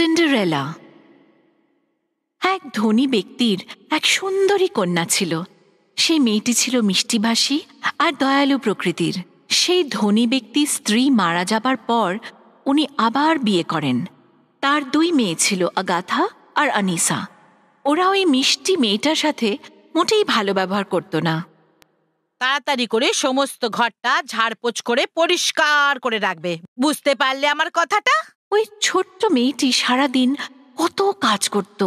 Cinderella এক ধনী ব্যক্তির এক সুন্দরী কন্যা ছিল সেই মেয়েটি ছিল মিষ্টিভাষী আর দয়ালু প্রকৃতির সেই ধনী ব্যক্তি স্ত্রী মারা যাবার পর উনি আবার বিয়ে করেন তার দুই মেয়ে ছিল আগাথা আর আনিসা ওরা ওই মিষ্টি মেয়েটার সাথে মোটেই ভালো ব্যবহার করত না তাড়াতাড়ি করে সমস্ত ঘরটা ঝাড়পোছ করে পরিষ্কার করে রাখবে বুঝতে পারলে আমার কথাটা ওই ছোট্ট মেয়েটি সারাদিন কত কাজ করত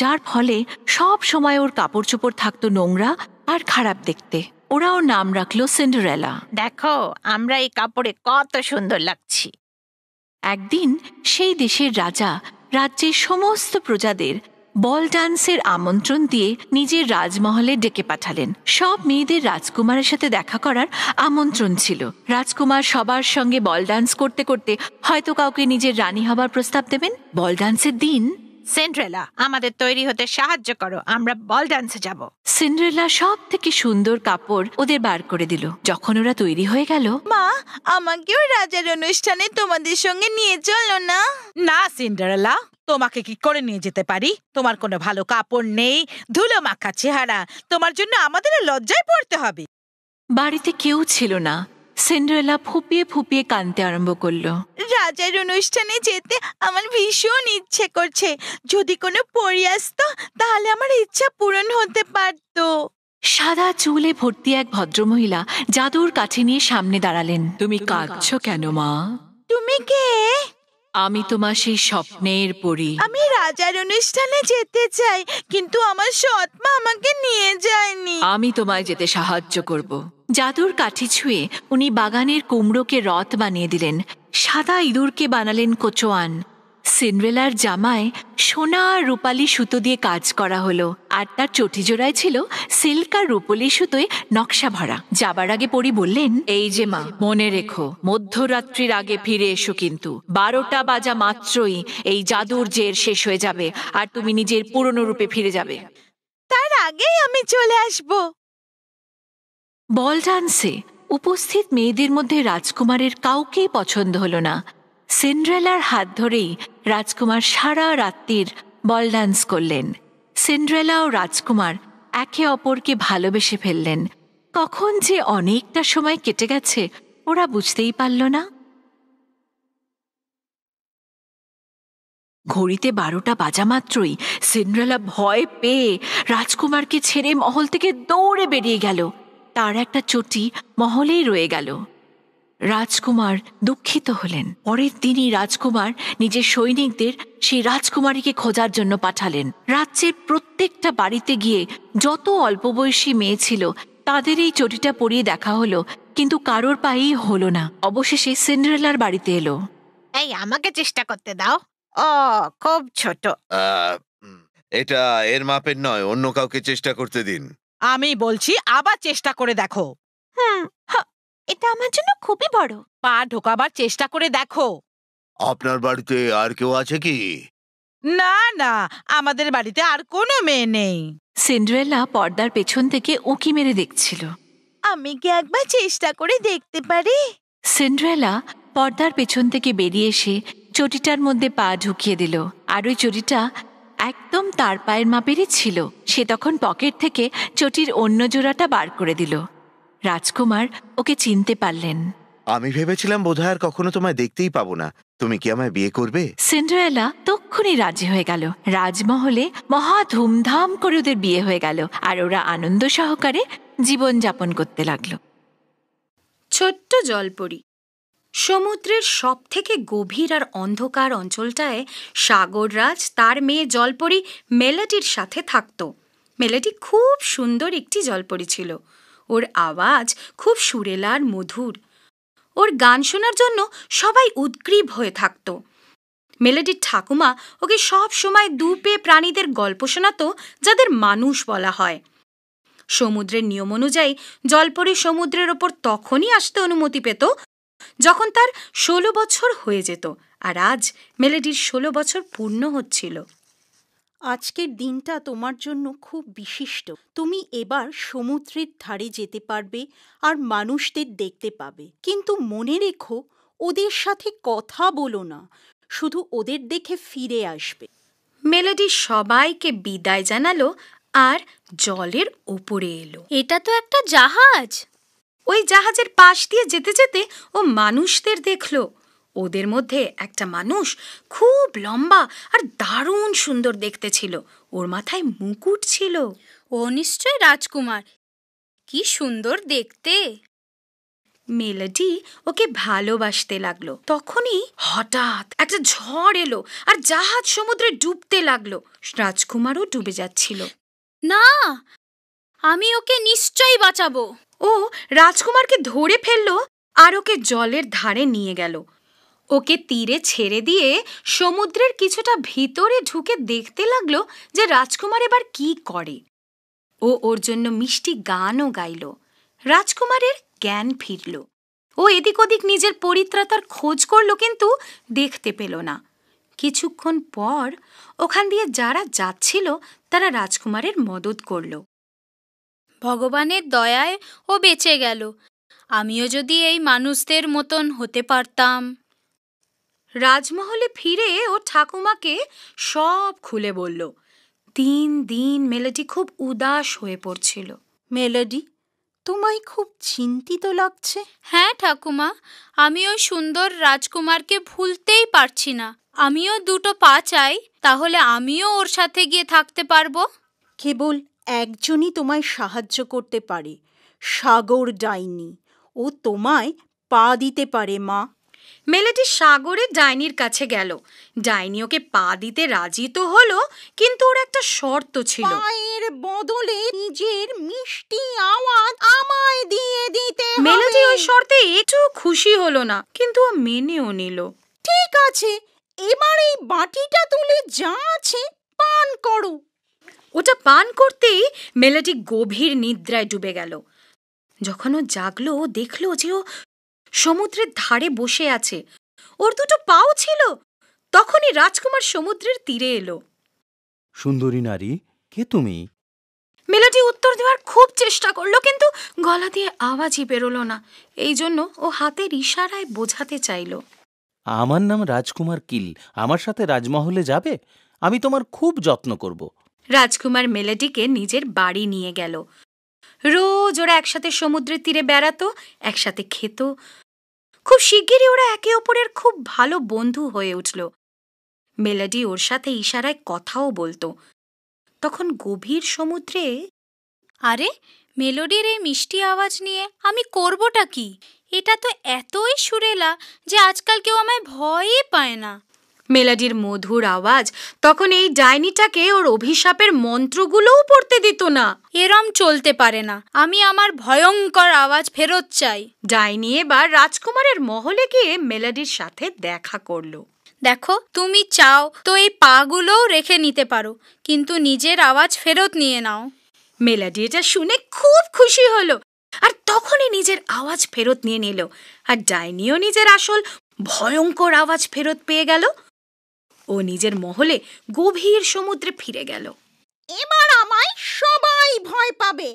যার ফলে সব সময় ওর কাপড় চোপড় থাকতো নোংরা আর খারাপ দেখতে ওরাও নাম রাখলো সিন্ডারেলা দেখো আমরা এই কাপড়ে কত সুন্দর লাগছি একদিন সেই দেশের রাজা রাজ্যের সমস্ত প্রজাদের বল ডান্সের আমন্ত্রণ দিয়ে নিজের রাজমহলে ডেকে পাঠালেন সব মেয়েদের রাজকুমারের সাথে দেখা করার আমন্ত্রণ ছিল রাজকুমার সবার সঙ্গে বল ডান্স করতে করতে হয়তো কাউকে নিজের রানী হবার প্রস্তাব দেবেন বল ডান্সের দিন সিন্ড্রেলা আমাদের তৈরি হতে সাহায্য করো আমরা বল ডান্সে যাব সিন্ড্রেলা সব থেকে সুন্দর কাপড় ওদের বার করে দিল যখন ওরা তৈরি হয়ে গেল মা আমাকেও রাজার অনুষ্ঠানে তোমাদের সঙ্গে নিয়ে চলো না না সিন্ড্রেলা তোমাকে কি করে নিয়ে যেতে পারি তোমার কোনো ভালো কাপড় নেই ধুলো মাখা চেহারা তোমার জন্য আমাদের লজ্জায় পড়তে হবে বাড়িতে কেউ ছিল না সিন্ড্রেলা ফুপিয়ে ফুপিয়ে কানতে আরম্ভ করলো রাজার অনুষ্ঠানে যেতে আমার ভীষণ ইচ্ছে করছে যদি কোনো পড়ে আসতো তাহলে আমার ইচ্ছা পূরণ হতে পারত সাদা চুলে ভর্তি এক ভদ্রমহিলা জাদুর কাছে নিয়ে সামনে দাঁড়ালেন তুমি কাঁদছ কেন মা তুমি কে আমি তোমার সেই স্বপ্নের পরি আমি রাজার অনুষ্ঠানে যেতে চাই কিন্তু আমার সৎমা আমাকে নিয়ে যায়নি আমি তোমায় যেতে সাহায্য করব জাদুর কাঠি ছুঁয়ে উনি বাগানের কুমড়োকে রথ বানিয়ে দিলেন সাদা ইঁদুরকে বানালেন কোচোয়ান সিন্ড্রেলার জামায় সোনা আর রূপালি সুতো দিয়ে কাজ করা হলো আর তার চটিজোড়ায় ছিল সিল্ক আর রূপলি সুতোয় নকশা ভরা যাবার আগে পরি বললেন এই যে মা মনে রেখো মধ্যরাত্রির আগে ফিরে এসো কিন্তু বারোটা বাজা মাত্রই এই জাদুর জের শেষ হয়ে যাবে আর তুমি নিজের পুরনো রূপে ফিরে যাবে তার আগেই আমি চলে আসব বল ডান্সে উপস্থিত মেয়েদের মধ্যে রাজকুমারের কাউকেই পছন্দ হলো না সিন্ড্রেলার হাত ধরেই রাজকুমার সারা রাত্রির বল ডান্স করলেন সিন্ড্রেলা ও রাজকুমার একে অপরকে ভালোবেসে ফেললেন কখন যে অনেকটা সময় কেটে গেছে ওরা বুঝতেই পারল না ঘড়িতে বারোটা বাজা মাত্রই সিন্ড্রেলা ভয় পেয়ে রাজকুমারকে ছেড়ে মহল থেকে দৌড়ে বেরিয়ে গেল তার একটা চটি মহলেই রয়ে গেল রাজকুমার দুঃখিত হলেন পরের দিনই রাজকুমার নিজের সৈনিকদের সেই রাজকুমারীকে খোঁজার জন্য পাঠালেন রাজ্যের প্রত্যেকটা বাড়িতে গিয়ে যত অল্প বয়সী মেয়ে ছিল তাদের এই চটিটা পরিয়ে দেখা হলো কিন্তু কারোর পায়েই হলো না অবশেষে সিন্ড্রেলার বাড়িতে এলো এই আমাকে চেষ্টা করতে দাও ও খুব ছোট এটা এর মাপের নয় অন্য কাউকে চেষ্টা করতে দিন আমি বলছি আবার চেষ্টা করে দেখো হুম এটা আমার জন্য খুবই বড় পা ঢোকাবার চেষ্টা করে দেখো আপনার বাড়িতে আর কেউ আছে কি না না আমাদের বাড়িতে আর কোনো মেয়ে নেই সিন্ড্রেলা পর্দার পেছন থেকে উঁকি মেরে দেখছিল আমি কি একবার চেষ্টা করে দেখতে পারি সিন্ড্রেলা পর্দার পেছন থেকে বেরিয়ে এসে চটিটার মধ্যে পা ঢুকিয়ে দিল আর ওই চটিটা একদম তার পায়ের মাপেরই ছিল সে তখন পকেট থেকে চটির অন্য জোড়াটা বার করে দিল রাজকুমার ওকে চিনতে পারলেন আমি ভেবেছিলাম বোধহয় আর কখনো তোমায় দেখতেই পাবো না তুমি কি আমায় বিয়ে করবে সিন্ডারেলা তক্ষুনি রাজি হয়ে গেল রাজমহলে মহা ধুমধাম করে ওদের বিয়ে হয়ে গেল আর ওরা আনন্দ সহকারে জীবনযাপন করতে লাগলো ছোট্ট জলপরি সমুদ্রের সব থেকে গভীর আর অন্ধকার অঞ্চলটায় সাগররাজ তার মেয়ে জলপরি মেলাটির সাথে থাকত মেলাটি খুব সুন্দর একটি জলপরি ছিল ওর আওয়াজ খুব সুরেলার মধুর ওর গান শোনার জন্য সবাই উদ্গ্রীব হয়ে থাকত মেলেডির ঠাকুমা ওকে সব সময় দুপে প্রাণীদের গল্প শোনাতো যাদের মানুষ বলা হয় সমুদ্রের নিয়ম অনুযায়ী জলপরি সমুদ্রের ওপর তখনই আসতে অনুমতি পেত যখন তার ষোলো বছর হয়ে যেত আর আজ মেলেডির ষোলো বছর পূর্ণ হচ্ছিল আজকের দিনটা তোমার জন্য খুব বিশিষ্ট তুমি এবার সমুদ্রের ধারে যেতে পারবে আর মানুষদের দেখতে পাবে কিন্তু মনে রেখো ওদের সাথে কথা বলো না শুধু ওদের দেখে ফিরে আসবে মেলোডি সবাইকে বিদায় জানালো আর জলের ওপরে এলো এটা তো একটা জাহাজ ওই জাহাজের পাশ দিয়ে যেতে যেতে ও মানুষদের দেখলো ওদের মধ্যে একটা মানুষ খুব লম্বা আর দারুণ সুন্দর দেখতে ছিল ওর মাথায় মুকুট ছিল ও নিশ্চয় রাজকুমার কি সুন্দর দেখতে মেলাডি ওকে ভালোবাসতে লাগলো তখনই হঠাৎ একটা ঝড় এলো আর জাহাজ সমুদ্রে ডুবতে লাগলো রাজকুমারও ডুবে যাচ্ছিল না আমি ওকে নিশ্চয়ই বাঁচাবো ও রাজকুমারকে ধরে ফেললো আর ওকে জলের ধারে নিয়ে গেল ওকে তীরে ছেড়ে দিয়ে সমুদ্রের কিছুটা ভিতরে ঢুকে দেখতে লাগলো যে রাজকুমার এবার কি করে ও ওর জন্য মিষ্টি গানও গাইল রাজকুমারের জ্ঞান ফিরল ও এদিক ওদিক নিজের পরিত্রাতার খোঁজ করল কিন্তু দেখতে পেল না কিছুক্ষণ পর ওখান দিয়ে যারা যাচ্ছিল তারা রাজকুমারের মদত করল ভগবানের দয়ায় ও বেঁচে গেল আমিও যদি এই মানুষদের মতন হতে পারতাম রাজমহলে ফিরে ও ঠাকুমাকে সব খুলে বলল তিন দিন মেলেডি খুব উদাস হয়ে পড়ছিল মেলেডি তোমায় খুব চিন্তিত লাগছে হ্যাঁ ঠাকুমা আমি ওই সুন্দর রাজকুমারকে ভুলতেই পারছি না আমিও দুটো পা চাই তাহলে আমিও ওর সাথে গিয়ে থাকতে পারবো কেবল একজনই তোমায় সাহায্য করতে পারে সাগর ডাইনি ও তোমায় পা দিতে পারে মা মেলেটি সাগরে ডাইনির কাছে গেল ডাইনি ওকে পা দিতে রাজি তো হলো কিন্তু ওর একটা শর্ত ছিল পায়ের বদলে নিজের মিষ্টি আওয়াজ আমায় দিয়ে দিতে হবে মেলেটি ওই শর্তে একটু খুশি হলো না কিন্তু ও মেনেও নিল ঠিক আছে এবার এই বাটিটা তুলে যা আছে পান করো ওটা পান করতেই মেলেটি গভীর নিদ্রায় ডুবে গেল যখন ও জাগলো দেখলো যে ও সমুদ্রের ধারে বসে আছে ওর দুটো পাও ছিল তখনই রাজকুমার সমুদ্রের তীরে এলো সুন্দরী নারী কে তুমি মেলোডি উত্তর দেওয়ার খুব চেষ্টা করলো কিন্তু গলা দিয়ে আওয়াজই বেরোলো না এই জন্য ও হাতের ইশারায় বোঝাতে চাইল আমার নাম রাজকুমার কিল আমার সাথে রাজমহলে যাবে আমি তোমার খুব যত্ন করব রাজকুমার মেলেটিকে নিজের বাড়ি নিয়ে গেল রোজ ওরা একসাথে সমুদ্রের তীরে বেড়াতো একসাথে খেত খুব শিগগিরই ওরা একে অপরের খুব ভালো বন্ধু হয়ে উঠল মেলাডি ওর সাথে ইশারায় কথাও বলতো তখন গভীর সমুদ্রে আরে মেলোডির এই মিষ্টি আওয়াজ নিয়ে আমি করবটা কি এটা তো এতই সুরেলা যে আজকাল কেউ আমায় ভয়ই পায় না মেলাডির মধুর আওয়াজ তখন এই ডাইনিটাকে ওর অভিশাপের মন্ত্রগুলোও পড়তে দিত না এরম চলতে পারে না আমি আমার ভয়ঙ্কর আওয়াজ ফেরত চাই ডাইনি এবার রাজকুমারের মহলে গিয়ে মেলাডির সাথে দেখা করলো দেখো তুমি চাও তো এই পাগুলোও রেখে নিতে পারো কিন্তু নিজের আওয়াজ ফেরত নিয়ে নাও মেলাডি এটা শুনে খুব খুশি হলো আর তখনই নিজের আওয়াজ ফেরত নিয়ে নিল আর ডাইনিও নিজের আসল ভয়ঙ্কর আওয়াজ ফেরত পেয়ে গেল ও নিজের মহলে গভীর সমুদ্রে ফিরে গেল এবার আমায় সবাই ভয় পাবে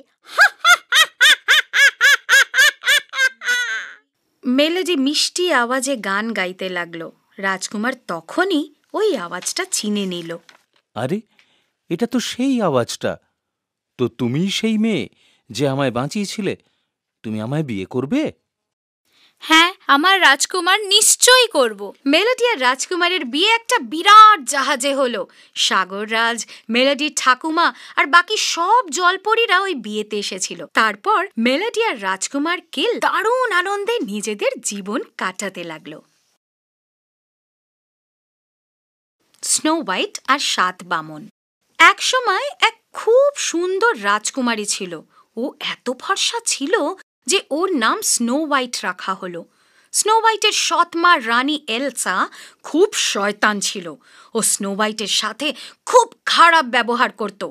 মেলোডি মিষ্টি আওয়াজে গান গাইতে লাগলো রাজকুমার তখনই ওই আওয়াজটা চিনে নিল আরে এটা তো সেই আওয়াজটা তো তুমি সেই মেয়ে যে আমায় বাঁচিয়েছিলে তুমি আমায় বিয়ে করবে হ্যাঁ আমার রাজকুমার নিশ্চয়ই করব মেলোডি আর রাজকুমারের বিয়ে একটা বিরাট জাহাজে হলো সাগররাজ মেলোডির ঠাকুমা আর বাকি সব জলপরীরা ওই বিয়েতে এসেছিল তারপর মেলোডি আর রাজকুমার কেল দারুণ আনন্দে নিজেদের জীবন কাটাতে লাগলো স্নো হোয়াইট আর সাত বামন এক সময় এক খুব সুন্দর রাজকুমারী ছিল ও এত ফর্সা ছিল যে ওর নাম স্নো হোয়াইট রাখা হলো স্নো হোয়াইটের সৎ মা রানী এলসা খুব শয়তান ছিল ও স্নো হোয়াইটের সাথে খুব খারাপ ব্যবহার করত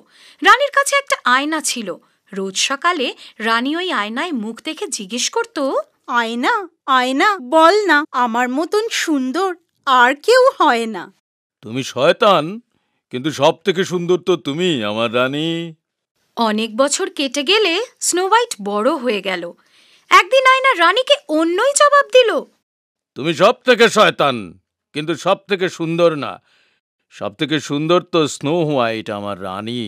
রানীর কাছে একটা আয়না ছিল রোজ সকালে রানী ওই আয়নায় মুখ দেখে জিজ্ঞেস করত আয়না আয়না বল না আমার মতন সুন্দর আর কেউ হয় না তুমি শয়তান কিন্তু সব থেকে সুন্দর তো তুমি আমার রানী অনেক বছর কেটে গেলে স্নো হোয়াইট বড় হয়ে গেল একদিন আয়না রানীকে অন্যই জবাব দিল তুমি সব থেকে শয়তান কিন্তু সব থেকে সুন্দর না সব থেকে সুন্দর তো স্নো হোয়াইট আমার রানী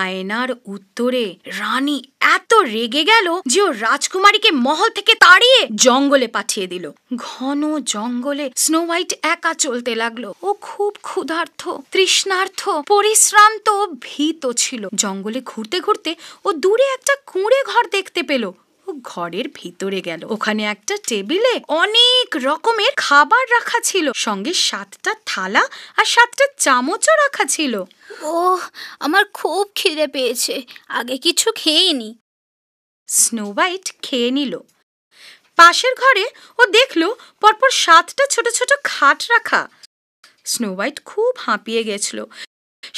আয়নার উত্তরে রানী এত রেগে গেল যে ও রাজকুমারীকে মহল থেকে তাড়িয়ে জঙ্গলে পাঠিয়ে দিল ঘন জঙ্গলে স্নো হোয়াইট একা চলতে লাগলো ও খুব ক্ষুধার্থ তৃষ্ণার্থ পরিশ্রান্ত ভীত ছিল জঙ্গলে ঘুরতে ঘুরতে ও দূরে একটা কুঁড়ে ঘর দেখতে পেল ও ঘরের ভিতরে গেল ওখানে একটা টেবিলে অনেক রকমের খাবার রাখা ছিল সঙ্গে সাতটা থালা আর সাতটা চামচও রাখা ছিল ও আমার খুব খিদে পেয়েছে আগে কিছু খেয়ে নি স্নো হোয়াইট খেয়ে নিল পাশের ঘরে ও দেখল পরপর সাতটা ছোট ছোট খাট রাখা স্নো হোয়াইট খুব হাঁপিয়ে গেছিল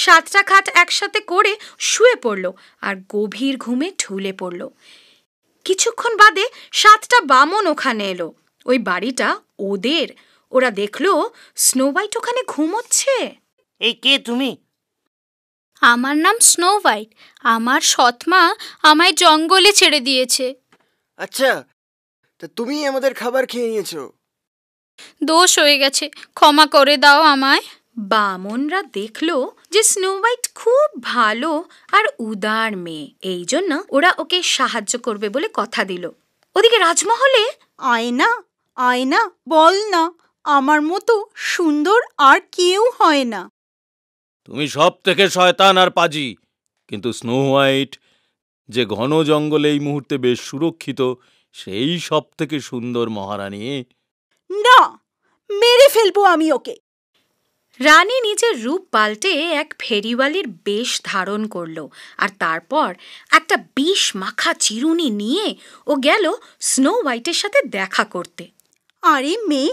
সাতটা খাট একসাথে করে শুয়ে পড়ল আর গভীর ঘুমে ঢুলে পড়ল কিছুক্ষণ বাদে সাতটা বামন ওখানে এলো ওই বাড়িটা ওদের ওরা দেখলো স্নো হোয়াইট ওখানে ঘুমোচ্ছে এই কে তুমি আমার নাম স্নো হোয়াইট আমার সৎমা আমায় জঙ্গলে ছেড়ে দিয়েছে আচ্ছা তা তুমি আমাদের খাবার খেয়ে নিয়েছো দোষ হয়ে গেছে ক্ষমা করে দাও আমায় বামনরা দেখল যে স্নো হোয়াইট খুব ভালো আর উদার মেয়ে এই জন্য ওরা ওকে সাহায্য করবে বলে কথা দিল ওদিকে রাজমহলে আয়না আয়না বল না আমার মতো সুন্দর আর কেউ হয় না তুমি সব থেকে শয়তান আর পাজি কিন্তু স্নো হোয়াইট যে ঘন জঙ্গলে এই মুহূর্তে বেশ সুরক্ষিত সেই সব থেকে সুন্দর মহারানী না মেরে ফেলবো আমি ওকে রানী নিজের রূপ পাল্টে এক ফেরিওয়ালির বেশ ধারণ করল আর তারপর একটা বিষ মাখা চিরুনি নিয়ে ও গেল স্নো হোয়াইটের সাথে দেখা করতে আরে মেয়ে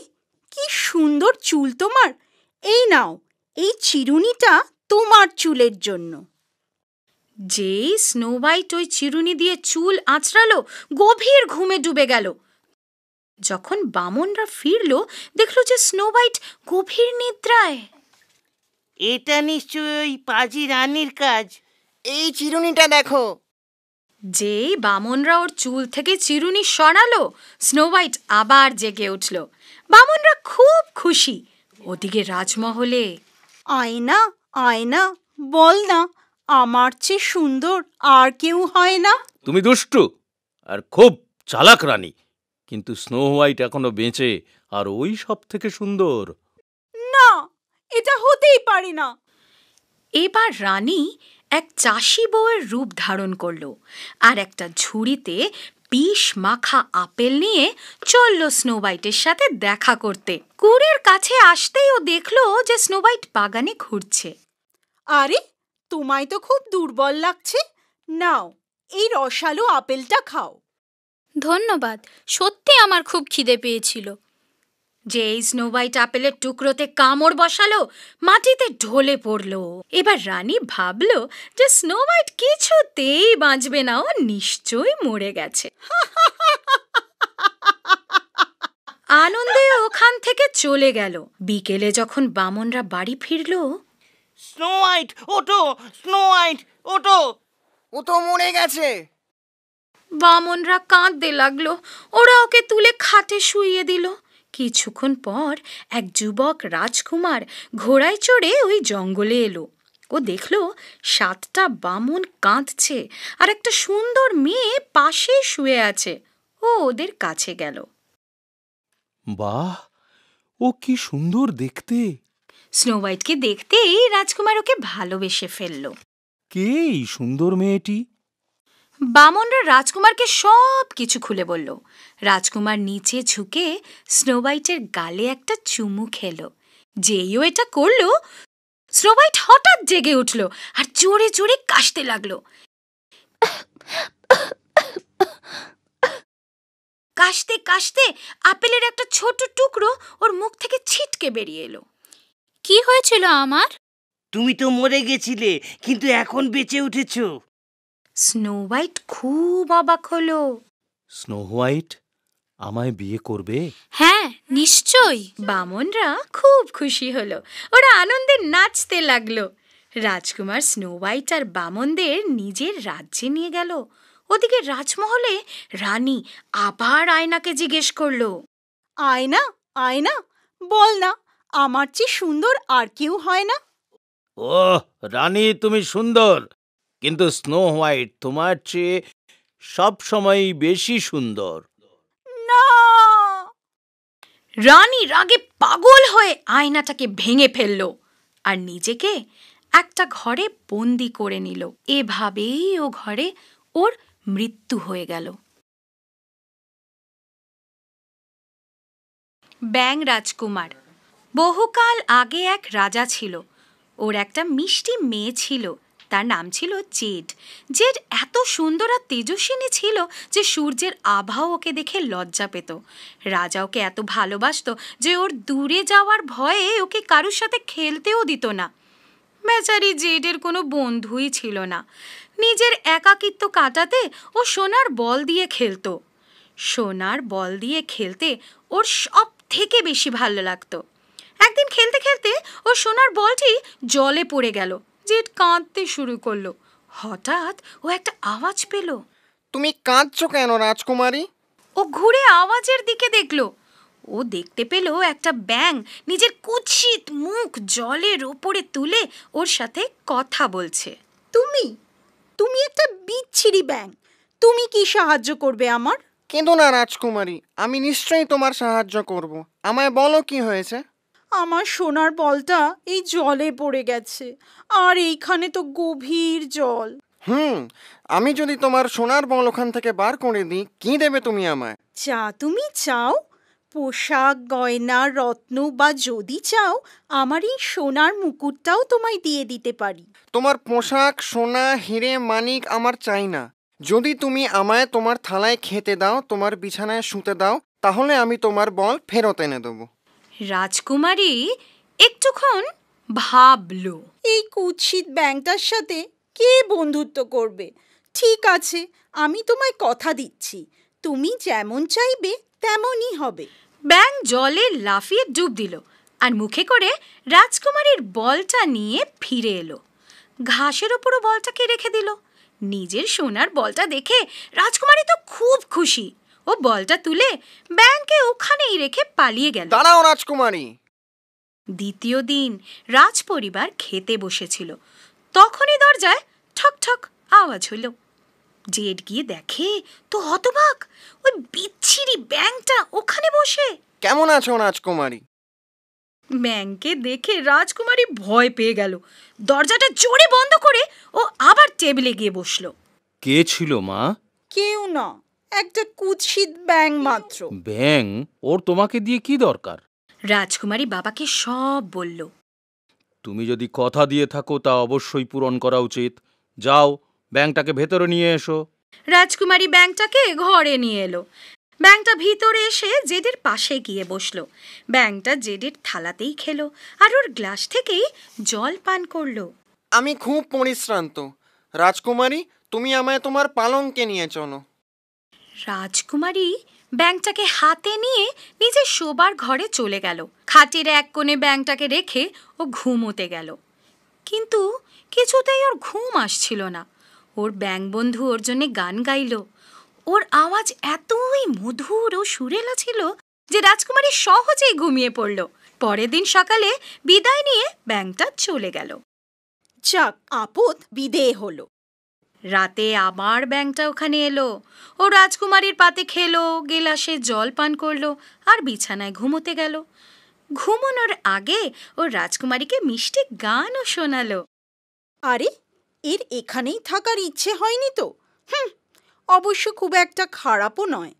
কি সুন্দর চুল তোমার এই নাও এই চিরুনিটা তোমার চুলের জন্য যেই স্নো হোয়াইট ওই চিরুনি দিয়ে চুল আঁচড়ালো গভীর ঘুমে ডুবে গেল যখন বামনরা ফিরল দেখল যে স্নো হোয়াইট গভীর নিদ্রায় এটা নিশ্চয়ই পাজি রানীর কাজ এই চিরুনিটা দেখো যেই বামনরা ওর চুল থেকে চিরুনি সরালো স্নো হোয়াইট আবার জেগে উঠল বামনরা খুব খুশি ওদিকে রাজমহলে আয়না আয়না বল না আমার চেয়ে সুন্দর আর কেউ হয় না তুমি দুষ্টু আর খুব চালাক রানী কিন্তু স্নো হোয়াইট এখনো বেঁচে আর ওই সব থেকে সুন্দর না এটা হতেই পারে না এবার রানী এক চাষি বউয়ের রূপ ধারণ করল আর একটা ঝুড়িতে বিষ মাখা আপেল নিয়ে চলল স্নো হোয়াইটের সাথে দেখা করতে কুড়ের কাছে আসতেই ও দেখল যে স্নো হোয়াইট বাগানে ঘুরছে আরে তোমায় তো খুব দুর্বল লাগছে নাও এই রসালো আপেলটা খাও ধন্যবাদ সত্যি আমার খুব খিদে পেয়েছিল যে এই স্নো হোয়াইট আপেলের টুকরোতে কামড় বসালো মাটিতে ঢলে পড়ল এবার রানী ভাবল যে স্নো হোয়াইট কিছুতেই বাঁচবে না ও নিশ্চয়ই মরে গেছে আনন্দে ওখান থেকে চলে গেল বিকেলে যখন বামনরা বাড়ি ফিরল স্নো হোয়াইট ওটো স্নো হোয়াইট ওটো ও তো মরে গেছে বামনরা কাঁদতে লাগলো ওরা ওকে তুলে খাটে শুইয়ে দিল কিছুক্ষণ পর এক যুবক রাজকুমার ঘোড়ায় চড়ে ওই জঙ্গলে এলো ও দেখল সাতটা বামন কাঁদছে আর একটা সুন্দর মেয়ে পাশে শুয়ে আছে ও ওদের কাছে গেল বাহ ও কি সুন্দর দেখতে স্নো হোয়াইটকে দেখতেই রাজকুমার ওকে ভালোবেসে ফেলল কে এই সুন্দর মেয়েটি বামনরা রাজকুমারকে সব কিছু খুলে বলল রাজকুমার নিচে ঝুঁকে স্নোবাইটের গালে একটা চুমু খেল যেইও এটা করল স্নোবাইট হঠাৎ জেগে উঠল আর জোরে জোরে কাশতে লাগলো কাশতে কাশতে আপেলের একটা ছোট টুকরো ওর মুখ থেকে ছিটকে বেরিয়ে এলো কি হয়েছিল আমার তুমি তো মরে গেছিলে কিন্তু এখন বেঁচে উঠেছো স্নো হোয়াইট খুব অবাক হলো স্নো হোয়াইট আমায় বিয়ে করবে হ্যাঁ নিশ্চয়ই বামনরা খুব খুশি হলো ওরা আনন্দে নাচতে লাগলো রাজকুমার স্নো হোয়াইট আর বামনদের নিজের রাজ্যে নিয়ে গেল ওদিকে রাজমহলে রানী আবার আয়নাকে জিজ্ঞেস করলো আয়না আয়না বল না আমার চেয়ে সুন্দর আর কেউ হয় না ও রানী তুমি সুন্দর কিন্তু স্নো হোয়াইট তোমার চেয়ে সব বেশি সুন্দর না রানী রাগে পাগল হয়ে আয়নাটাকে ভেঙে ফেলল আর নিজেকে একটা ঘরে বন্দি করে নিল এভাবেই ও ঘরে ওর মৃত্যু হয়ে গেল ব্যাং রাজকুমার বহুকাল আগে এক রাজা ছিল ওর একটা মিষ্টি মেয়ে ছিল তার নাম ছিল জেড জেড এত সুন্দর আর তেজস্বিনী ছিল যে সূর্যের আভাও ওকে দেখে লজ্জা পেত রাজা ওকে এত ভালোবাসত যে ওর দূরে যাওয়ার ভয়ে ওকে কারুর সাথে খেলতেও দিত না বেচারি জেডের কোনো বন্ধুই ছিল না নিজের একাকিত্ব কাটাতে ও সোনার বল দিয়ে খেলতো সোনার বল দিয়ে খেলতে ওর সব থেকে বেশি ভালো লাগতো একদিন খেলতে খেলতে ও সোনার বলটি জলে পড়ে গেল জিত কাঁদতে শুরু করলো হঠাৎ ও একটা আওয়াজ পেল তুমি কাঁদছো কেন রাজকুমারী ও ঘুরে আওয়াজের দিকে দেখলো ও দেখতে পেল একটা ব্যাং নিজের কুচিত মুখ জলের ওপরে তুলে ওর সাথে কথা বলছে তুমি তুমি একটা বিচ্ছিরি ব্যাং তুমি কি সাহায্য করবে আমার কেন না রাজকুমারী আমি নিশ্চয়ই তোমার সাহায্য করব আমায় বলো কি হয়েছে আমার সোনার বলটা এই জলে পড়ে গেছে আর এইখানে তো গভীর জল হুম আমি যদি তোমার সোনার বল ওখান থেকে বার করে দিই কি দেবে তুমি আমায় চা তুমি চাও পোশাক গয়না রত্ন বা যদি চাও আমার এই সোনার মুকুটটাও তোমায় দিয়ে দিতে পারি তোমার পোশাক সোনা হিরে মানিক আমার চাই না যদি তুমি আমায় তোমার থালায় খেতে দাও তোমার বিছানায় শুতে দাও তাহলে আমি তোমার বল ফেরত এনে দেবো রাজকুমারী একটুক্ষণ ভাবল এই কুৎসিত ব্যাংকটার সাথে কে বন্ধুত্ব করবে ঠিক আছে আমি তোমায় কথা দিচ্ছি তুমি যেমন চাইবে তেমনই হবে ব্যাং জলে লাফিয়ে ডুব দিল আর মুখে করে রাজকুমারীর বলটা নিয়ে ফিরে এলো ঘাসের ওপরও বলটাকে রেখে দিল নিজের সোনার বলটা দেখে রাজকুমারী তো খুব খুশি ও বলটা তুলে ব্যাংকে ওখানেই রেখে পালিয়ে গেল দাঁড়াও রাজকুমারী দ্বিতীয় দিন রাজপরিবার খেতে বসেছিল তখনই দরজায় ঠক ঠক আওয়াজ হলো জেড গিয়ে দেখে তো হতবাক ওই বিচ্ছিরি ব্যাংকটা ওখানে বসে কেমন আছো রাজকুমারী ব্যাংকে দেখে রাজকুমারী ভয় পেয়ে গেল দরজাটা জোরে বন্ধ করে ও আবার টেবিলে গিয়ে বসলো কে ছিল মা কেউ না একটা কুৎসিত ব্যাং মাত্র ব্যাং ওর তোমাকে দিয়ে কি দরকার রাজকুমারী বাবাকে সব বলল তুমি যদি কথা দিয়ে থাকো তা অবশ্যই পূরণ করা উচিত যাও ব্যাংটাকে ভেতরে নিয়ে এসো রাজকুমারী ব্যাংটাকে ঘরে নিয়ে এলো ব্যাংটা ভিতরে এসে জেডের পাশে গিয়ে বসলো ব্যাংটা জেডের থালাতেই খেলো আর ওর গ্লাস থেকেই জল পান করলো আমি খুব পরিশ্রান্ত রাজকুমারী তুমি আমায় তোমার পালংকে নিয়ে চলো রাজকুমারী ব্যাংটাকে হাতে নিয়ে নিজের শোবার ঘরে চলে গেল খাটের এক কোণে ব্যাংটাকে রেখে ও ঘুমোতে গেল কিন্তু কিছুতেই ওর ঘুম আসছিল না ওর ব্যাং বন্ধু ওর জন্যে গান গাইল ওর আওয়াজ এতই মধুর ও সুরেলা ছিল যে রাজকুমারী সহজেই ঘুমিয়ে পড়ল পরের দিন সকালে বিদায় নিয়ে ব্যাংটা চলে গেল যাক আপদ বিদেয় হলো রাতে আবার ব্যাংটা ওখানে এলো ও রাজকুমারীর পাতে খেলো গেলাসে জল পান করলো আর বিছানায় ঘুমোতে গেল ঘুমনোর আগে ও রাজকুমারীকে মিষ্টি গানও শোনালো আরে এর এখানেই থাকার ইচ্ছে হয়নি তো হুম অবশ্য খুব একটা খারাপও নয়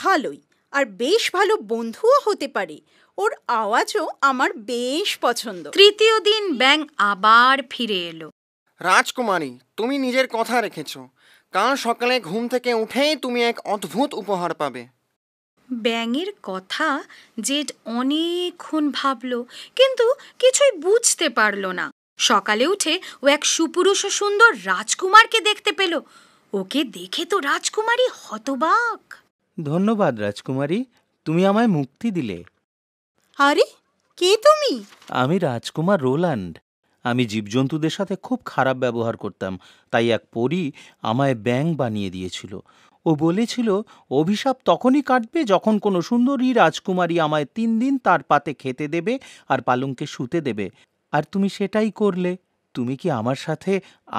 ভালোই আর বেশ ভালো বন্ধুও হতে পারে ওর আওয়াজও আমার বেশ পছন্দ তৃতীয় দিন ব্যাং আবার ফিরে এলো রাজকুমারী তুমি নিজের কথা রেখেছ কাল সকালে ঘুম থেকে উঠেই তুমি এক অদ্ভুত উপহার পাবে ব্যাঙের কথা জেড অনেকক্ষণ ভাবল কিন্তু কিছুই বুঝতে পারল না সকালে উঠে ও এক সুপুরুষ ও সুন্দর রাজকুমারকে দেখতে পেল ওকে দেখে তো রাজকুমারী হতবাক ধন্যবাদ রাজকুমারী তুমি আমায় মুক্তি দিলে আরে কে তুমি আমি রাজকুমার রোল্যান্ড আমি জীবজন্তুদের সাথে খুব খারাপ ব্যবহার করতাম তাই এক পরী আমায় ব্যাং বানিয়ে দিয়েছিল ও বলেছিল অভিশাপ তখনই কাটবে যখন কোনো সুন্দরী রাজকুমারী আমায় তিন দিন তার পাতে খেতে দেবে আর পালংকে শুতে দেবে আর তুমি সেটাই করলে তুমি কি আমার সাথে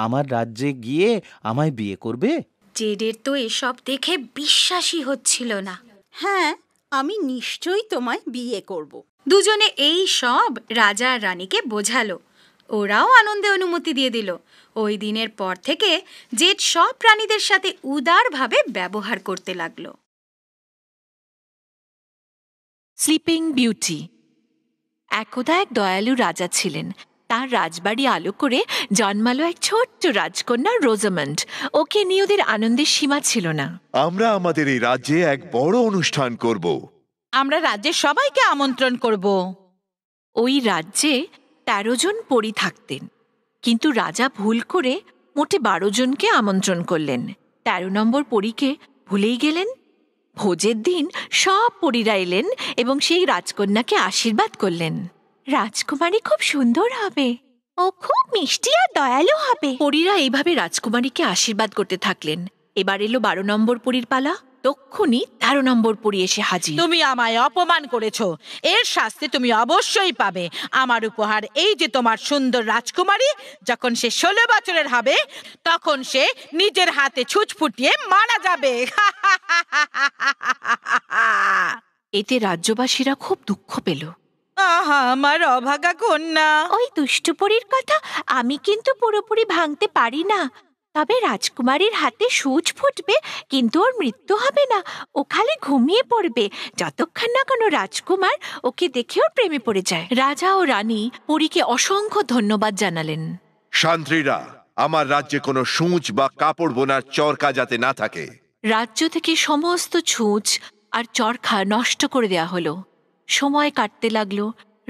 আমার রাজ্যে গিয়ে আমায় বিয়ে করবে জেডের তো এসব দেখে বিশ্বাসই হচ্ছিল না হ্যাঁ আমি নিশ্চয়ই তোমায় বিয়ে করব দুজনে এই সব রাজা রানীকে বোঝালো ওরাও আনন্দে অনুমতি দিয়ে দিল ওই দিনের পর থেকে জেট সব প্রাণীদের সাথে উদারভাবে ব্যবহার করতে লাগলো স্লিপিং বিউটি একদা এক দয়ালু রাজা ছিলেন তার রাজবাড়ি আলো করে জন্মালো এক ছোট্ট রাজকন্যা রোজামন্ড ওকে নিয়ে ওদের আনন্দের সীমা ছিল না আমরা আমাদের এই রাজ্যে এক বড় অনুষ্ঠান করব আমরা রাজ্যের সবাইকে আমন্ত্রণ করব ওই রাজ্যে তেরো জন পরি থাকতেন কিন্তু রাজা ভুল করে মোটে বারো জনকে আমন্ত্রণ করলেন তেরো নম্বর পরীকে ভুলেই গেলেন ভোজের দিন সব পরীরা এলেন এবং সেই রাজকন্যাকে আশীর্বাদ করলেন রাজকুমারী খুব সুন্দর হবে ও খুব মিষ্টি আর দয়ালু হবে পরীরা এইভাবে রাজকুমারীকে আশীর্বাদ করতে থাকলেন এবার এলো বারো নম্বর পরীর পালা তক্ষুনি তেরো নম্বর পড়ি এসে হাজির তুমি আমায় অপমান করেছো এর শাস্তি তুমি অবশ্যই পাবে আমার উপহার এই যে তোমার সুন্দর রাজকুমারী যখন সে ষোলো বছরের হবে তখন সে নিজের হাতে ছুঁচ ফুটিয়ে মারা যাবে এতে রাজ্যবাসীরা খুব দুঃখ পেল আহা আমার অভাগা কন্যা ওই দুষ্টু কথা আমি কিন্তু পুরোপুরি ভাঙতে পারি না তবে রাজকুমারীর হাতে সুচ ফুটবে কিন্তু ওর মৃত্যু হবে না ও খালি ঘুমিয়ে পড়বে যতক্ষণ না কোনো রাজকুমার ওকে দেখে ওর প্রেমে পড়ে যায় রাজা ও রানী পুরীকে অসংখ্য ধন্যবাদ জানালেন শান্ত্রীরা আমার রাজ্যে কোনো সূচ বা কাপড় বোনার চরকা যাতে না থাকে রাজ্য থেকে সমস্ত ছুঁচ আর চরখা নষ্ট করে দেয়া হলো সময় কাটতে লাগলো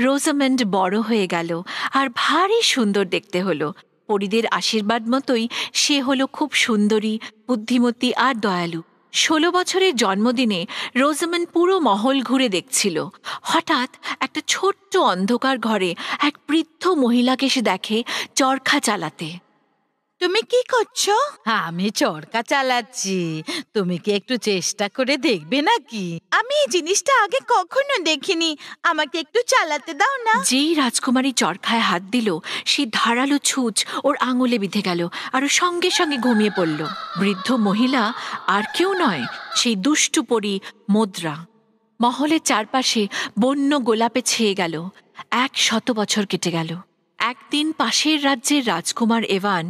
রোজামেন্ড বড় হয়ে গেল আর ভারী সুন্দর দেখতে হলো পরিদের আশীর্বাদ মতোই সে হলো খুব সুন্দরী বুদ্ধিমতী আর দয়ালু ষোলো বছরের জন্মদিনে রোজমান পুরো মহল ঘুরে দেখছিল হঠাৎ একটা ছোট্ট অন্ধকার ঘরে এক বৃদ্ধ মহিলাকে সে দেখে চরখা চালাতে তুমি কি করছো আমি চরকা চালাচ্ছি তুমি কি একটু চেষ্টা করে দেখবে নাকি আমি এই জিনিসটা আগে কখনো দেখিনি আমাকে একটু চালাতে দাও না যেই রাজকুমারী চরখায় হাত দিল সে ধারালো ছুঁচ ওর আঙুলে বিঁধে গেল আর সঙ্গে সঙ্গে ঘুমিয়ে পড়ল বৃদ্ধ মহিলা আর কেউ নয় সেই দুষ্টু পরি মুদ্রা মহলের চারপাশে বন্য গোলাপে ছেয়ে গেল এক শত বছর কেটে গেল একদিন পাশের রাজ্যের রাজকুমার এভান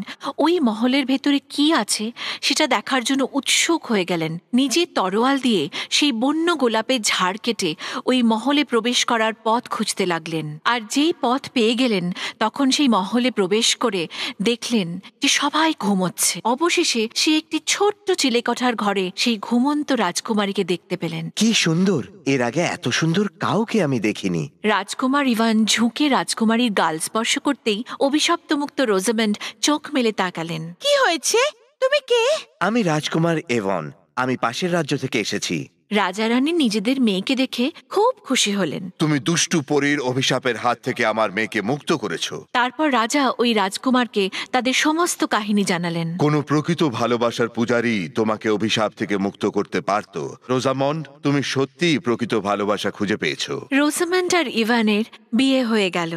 ওই মহলের ভেতরে কি আছে সেটা দেখার জন্য উৎসুক হয়ে গেলেন নিজে তরোয়াল দিয়ে সেই বন্য গোলাপের ঝাড় কেটে ওই মহলে প্রবেশ করার পথ খুঁজতে লাগলেন আর যেই পথ পেয়ে গেলেন তখন সেই মহলে প্রবেশ করে দেখলেন যে সবাই ঘুমোচ্ছে অবশেষে সে একটি ছোট্ট চিলেকঠার ঘরে সেই ঘুমন্ত রাজকুমারীকে দেখতে পেলেন কি সুন্দর এর আগে এত সুন্দর কাউকে আমি দেখিনি রাজকুমার ইভান ঝুঁকে রাজকুমারীর গাল স্পর্শ স্পর্শ করতেই অভিশপ্ত মুক্ত রোজামেন্ড চোখ মেলে তাকালেন কি হয়েছে তুমি কে আমি রাজকুমার এভন আমি পাশের রাজ্য থেকে এসেছি রাজা রানী নিজেদের মেয়েকে দেখে খুব খুশি হলেন তুমি দুষ্টু পরীর অভিশাপের হাত থেকে আমার মেয়েকে মুক্ত করেছো তারপর রাজা ওই রাজকুমারকে তাদের সমস্ত কাহিনী জানালেন কোনো প্রকৃত ভালোবাসার পূজারী তোমাকে অভিশাপ থেকে মুক্ত করতে পারত রোজামন্ড তুমি সত্যিই প্রকৃত ভালোবাসা খুঁজে পেয়েছো রোজামন্ড আর ইভানের বিয়ে হয়ে গেল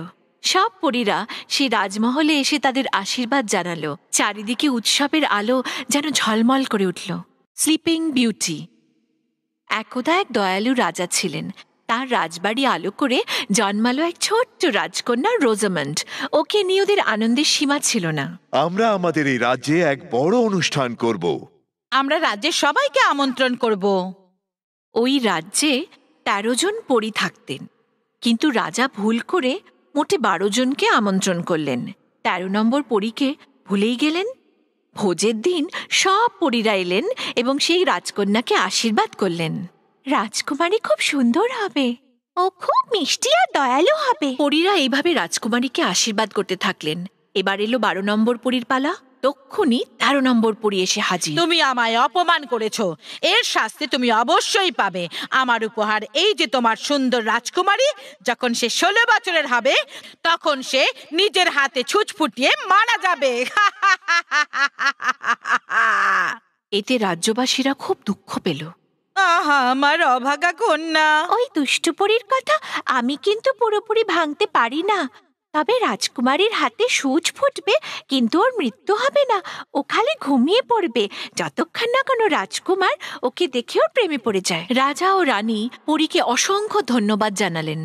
সব পরীরা সেই রাজমহলে এসে তাদের আশীর্বাদ জানালো চারিদিকে উৎসবের আলো যেন ঝলমল করে উঠল স্লিপিং বিউটি একদা এক দয়ালু রাজা ছিলেন তার রাজবাড়ি আলো করে জন্মালো এক ছোট্ট রাজকন্যা রোজামন্ড ওকে নিয়ে ওদের আনন্দের সীমা ছিল না আমরা আমাদের এই রাজ্যে এক বড় অনুষ্ঠান করব আমরা রাজ্যের সবাইকে আমন্ত্রণ করব ওই রাজ্যে তেরো জন পরি থাকতেন কিন্তু রাজা ভুল করে মোটে বারো জনকে আমন্ত্রণ করলেন তেরো নম্বর পরীকে ভুলেই গেলেন ভোজের দিন সব পরীরা এলেন এবং সেই রাজকন্যাকে আশীর্বাদ করলেন রাজকুমারী খুব সুন্দর হবে ও খুব মিষ্টি আর দয়ালু হবে পরীরা এইভাবে রাজকুমারীকে আশীর্বাদ করতে থাকলেন এবার এলো বারো নম্বর পরীর পালা তক্ষুনি তেরো নম্বর পড়ি এসে হাজির তুমি আমায় অপমান করেছ এর শাস্তি তুমি অবশ্যই পাবে আমার উপহার এই যে তোমার সুন্দর রাজকুমারী যখন সে ষোলো বছরের হবে তখন সে নিজের হাতে ছুঁচ ফুটিয়ে মারা যাবে এতে রাজ্যবাসীরা খুব দুঃখ পেল আহা আমার অভাগা কন্যা ওই দুষ্টু কথা আমি কিন্তু পুরোপুরি ভাঙতে পারি না তবে রাজকুমারীর হাতে সুচ ফুটবে কিন্তু ওর মৃত্যু হবে না ও খালি ঘুমিয়ে পড়বে যতক্ষণ না কোনো রাজকুমার ওকে দেখে ওর প্রেমে পড়ে যায় রাজা ও রানী পুরীকে অসংখ্য ধন্যবাদ জানালেন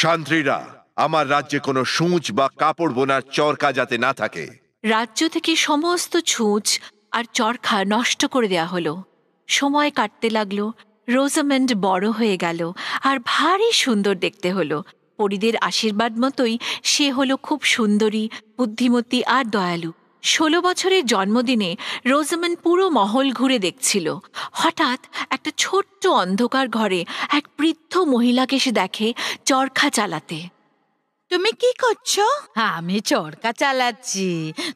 শান্ত্রীরা আমার রাজ্যে কোনো সূচ বা কাপড় বোনার চরকা যাতে না থাকে রাজ্য থেকে সমস্ত ছুঁচ আর চরখা নষ্ট করে দেয়া হলো সময় কাটতে লাগলো রোজামেন্ড বড় হয়ে গেল আর ভারী সুন্দর দেখতে হলো পরিদের আশীর্বাদ মতোই সে হলো খুব সুন্দরী বুদ্ধিমতী আর দয়ালু ষোলো বছরের জন্মদিনে রোজামান পুরো মহল ঘুরে দেখছিল হঠাৎ একটা ছোট্ট অন্ধকার ঘরে এক বৃদ্ধ মহিলাকে সে দেখে চরখা চালাতে তুমি কি করছো আমি চরকা চালাচ্ছি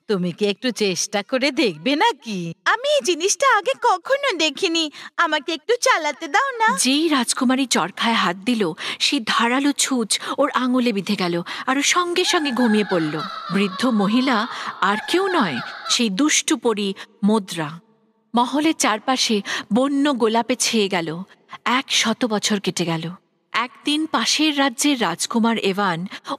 তুমি কি একটু চেষ্টা করে দেখবে নাকি আমি এই জিনিসটা আগে কখনো দেখিনি আমাকে একটু চালাতে দাও না যেই রাজকুমারী চরখায় হাত দিল সেই ধারালো ছুঁচ ওর আঙুলে বিঁধে গেল আর সঙ্গে সঙ্গে ঘুমিয়ে পড়ল বৃদ্ধ মহিলা আর কেউ নয় সেই দুষ্টু পরি মুদ্রা মহলের চারপাশে বন্য গোলাপে ছেয়ে গেল এক শত বছর কেটে গেল একদিন পাশের রাজ্যের রাজকুমার এভান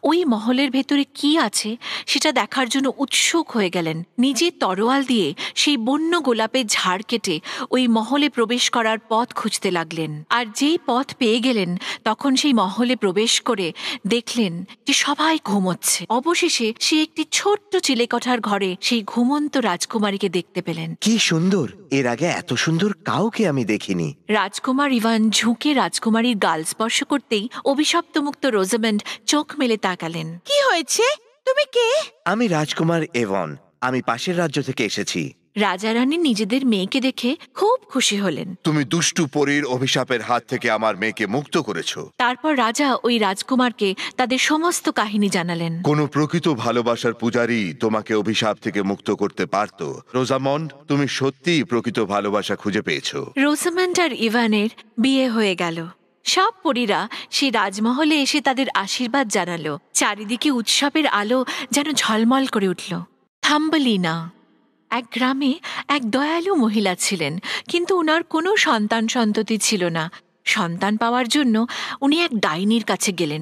ওই মহলের ভেতরে কি আছে সেটা দেখার জন্য উৎসুক হয়ে গেলেন নিজে তরোয়াল দিয়ে সেই বন্য গোলাপের ঝাড় কেটে ওই মহলে প্রবেশ করার পথ খুঁজতে লাগলেন আর যেই পথ পেয়ে গেলেন তখন সেই মহলে প্রবেশ করে দেখলেন যে সবাই ঘুমোচ্ছে অবশেষে সে একটি ছোট্ট চিলেকঠার ঘরে সেই ঘুমন্ত রাজকুমারীকে দেখতে পেলেন কি সুন্দর এর আগে এত সুন্দর কাউকে আমি দেখিনি রাজকুমার ইভান ঝুঁকে রাজকুমারীর গাল স্পর্শ করতেই অভিশপ্ত মুক্ত রোজামেন্ড চোখ মেলে তাকালেন কি হয়েছে তুমি কে আমি রাজকুমার এভন আমি পাশের রাজ্য থেকে এসেছি রাজা রানী নিজেদের মেয়েকে দেখে খুব খুশি হলেন তুমি দুষ্টু পরীর অভিশাপের হাত থেকে আমার মেয়েকে মুক্ত করেছো তারপর রাজা ওই রাজকুমারকে তাদের সমস্ত কাহিনী জানালেন কোন প্রকৃত ভালোবাসার পূজারি তোমাকে অভিশাপ থেকে মুক্ত করতে পারত রোজামন্ড তুমি সত্যিই প্রকৃত ভালোবাসা খুঁজে পেয়েছো রোজামন্ড আর ইভানের বিয়ে হয়ে গেল সব পরীরা সেই রাজমহলে এসে তাদের আশীর্বাদ জানালো চারিদিকে উৎসবের আলো যেন ঝলমল করে উঠল থাম্বলিনা এক গ্রামে এক দয়ালু মহিলা ছিলেন কিন্তু ওনার কোনো সন্তান সন্ততি ছিল না সন্তান পাওয়ার জন্য উনি এক ডাইনির কাছে গেলেন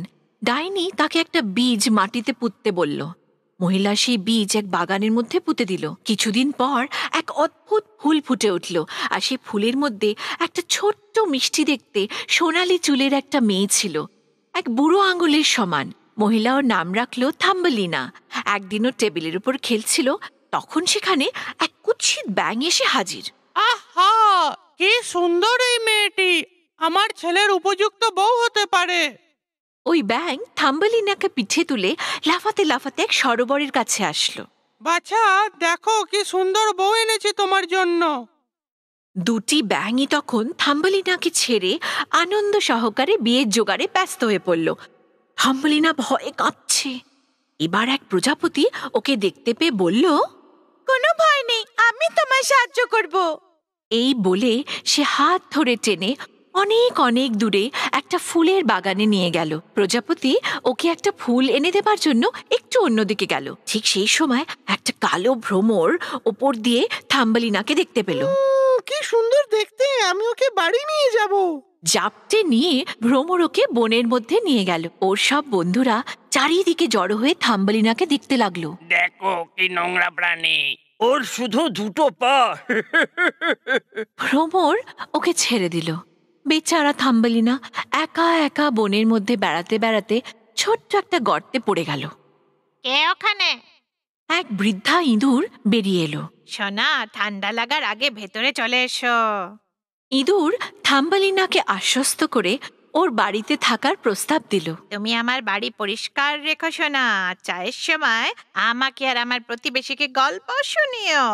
ডাইনি তাকে একটা বীজ মাটিতে পুঁততে বলল মহিলা সেই বীজ এক বাগানের মধ্যে পুঁতে দিল কিছুদিন পর এক অদ্ভুত ফুল ফুটে উঠল আর সেই ফুলের মধ্যে একটা ছোট্ট মিষ্টি দেখতে সোনালি চুলের একটা মেয়ে ছিল এক বুড়ো আঙুলের সমান মহিলা ওর নাম রাখলো থাম্বলিনা একদিনও টেবিলের উপর খেলছিল তখন সেখানে এক কুচ্ছিত ব্যাং এসে হাজির আহা কি সুন্দর এই মেয়েটি আমার ছেলের উপযুক্ত বউ হতে পারে ওই ব্যাঙ থাম্বলিনাকে পিঠে তুলে লাফাতে লাফাতে এক সরোবরের কাছে আসলো বাছা দেখো কি সুন্দর বউ এনেছি তোমার জন্য দুটি ব্যাঙই তখন থাম্বলিনাকে ছেড়ে আনন্দ সহকারে বিয়ের জোগাড়ে ব্যস্ত হয়ে পড়ল থাম্বলিনা ভয়ে কাঁপছে এবার এক প্রজাপতি ওকে দেখতে পেয়ে বলল কোনো ভয় নেই আমি তোমায় সাহায্য করব এই বলে সে হাত ধরে টেনে অনেক অনেক দূরে একটা ফুলের বাগানে নিয়ে গেল প্রজাপতি ওকে একটা ফুল এনে দেবার জন্য একটু অন্যদিকে গেল ঠিক সেই সময় একটা কালো ভ্রমর ওপর দিয়ে থাম্বালিনাকে দেখতে পেল কি সুন্দর দেখতে আমি ওকে বাড়ি নিয়ে যাব জাপটে নিয়ে ভ্রমর ওকে বনের মধ্যে নিয়ে গেল ওর সব বন্ধুরা চারিদিকে জড়ো হয়ে থাম্বালিনাকে দেখতে লাগলো দেখো কি নোংরা প্রাণী ওর শুধু দুটো পা ভ্রমর ওকে ছেড়ে দিল বেচারা থাম্বালিনা একা একা বনের মধ্যে বেড়াতে বেড়াতে ছোট্ট একটা গর্তে পড়ে গেল কে ওখানে এক বৃদ্ধা ইঁদুর বেরিয়ে এলো সোনা ঠান্ডা লাগার আগে ভেতরে চলে এসো ইঁদুর থাম্বালিনাকে আশ্বস্ত করে ওর বাড়িতে থাকার প্রস্তাব দিল তুমি আমার বাড়ি পরিষ্কার রেখো সোনা চায়ের সময় আমাকে আর আমার প্রতিবেশীকে গল্প শুনিও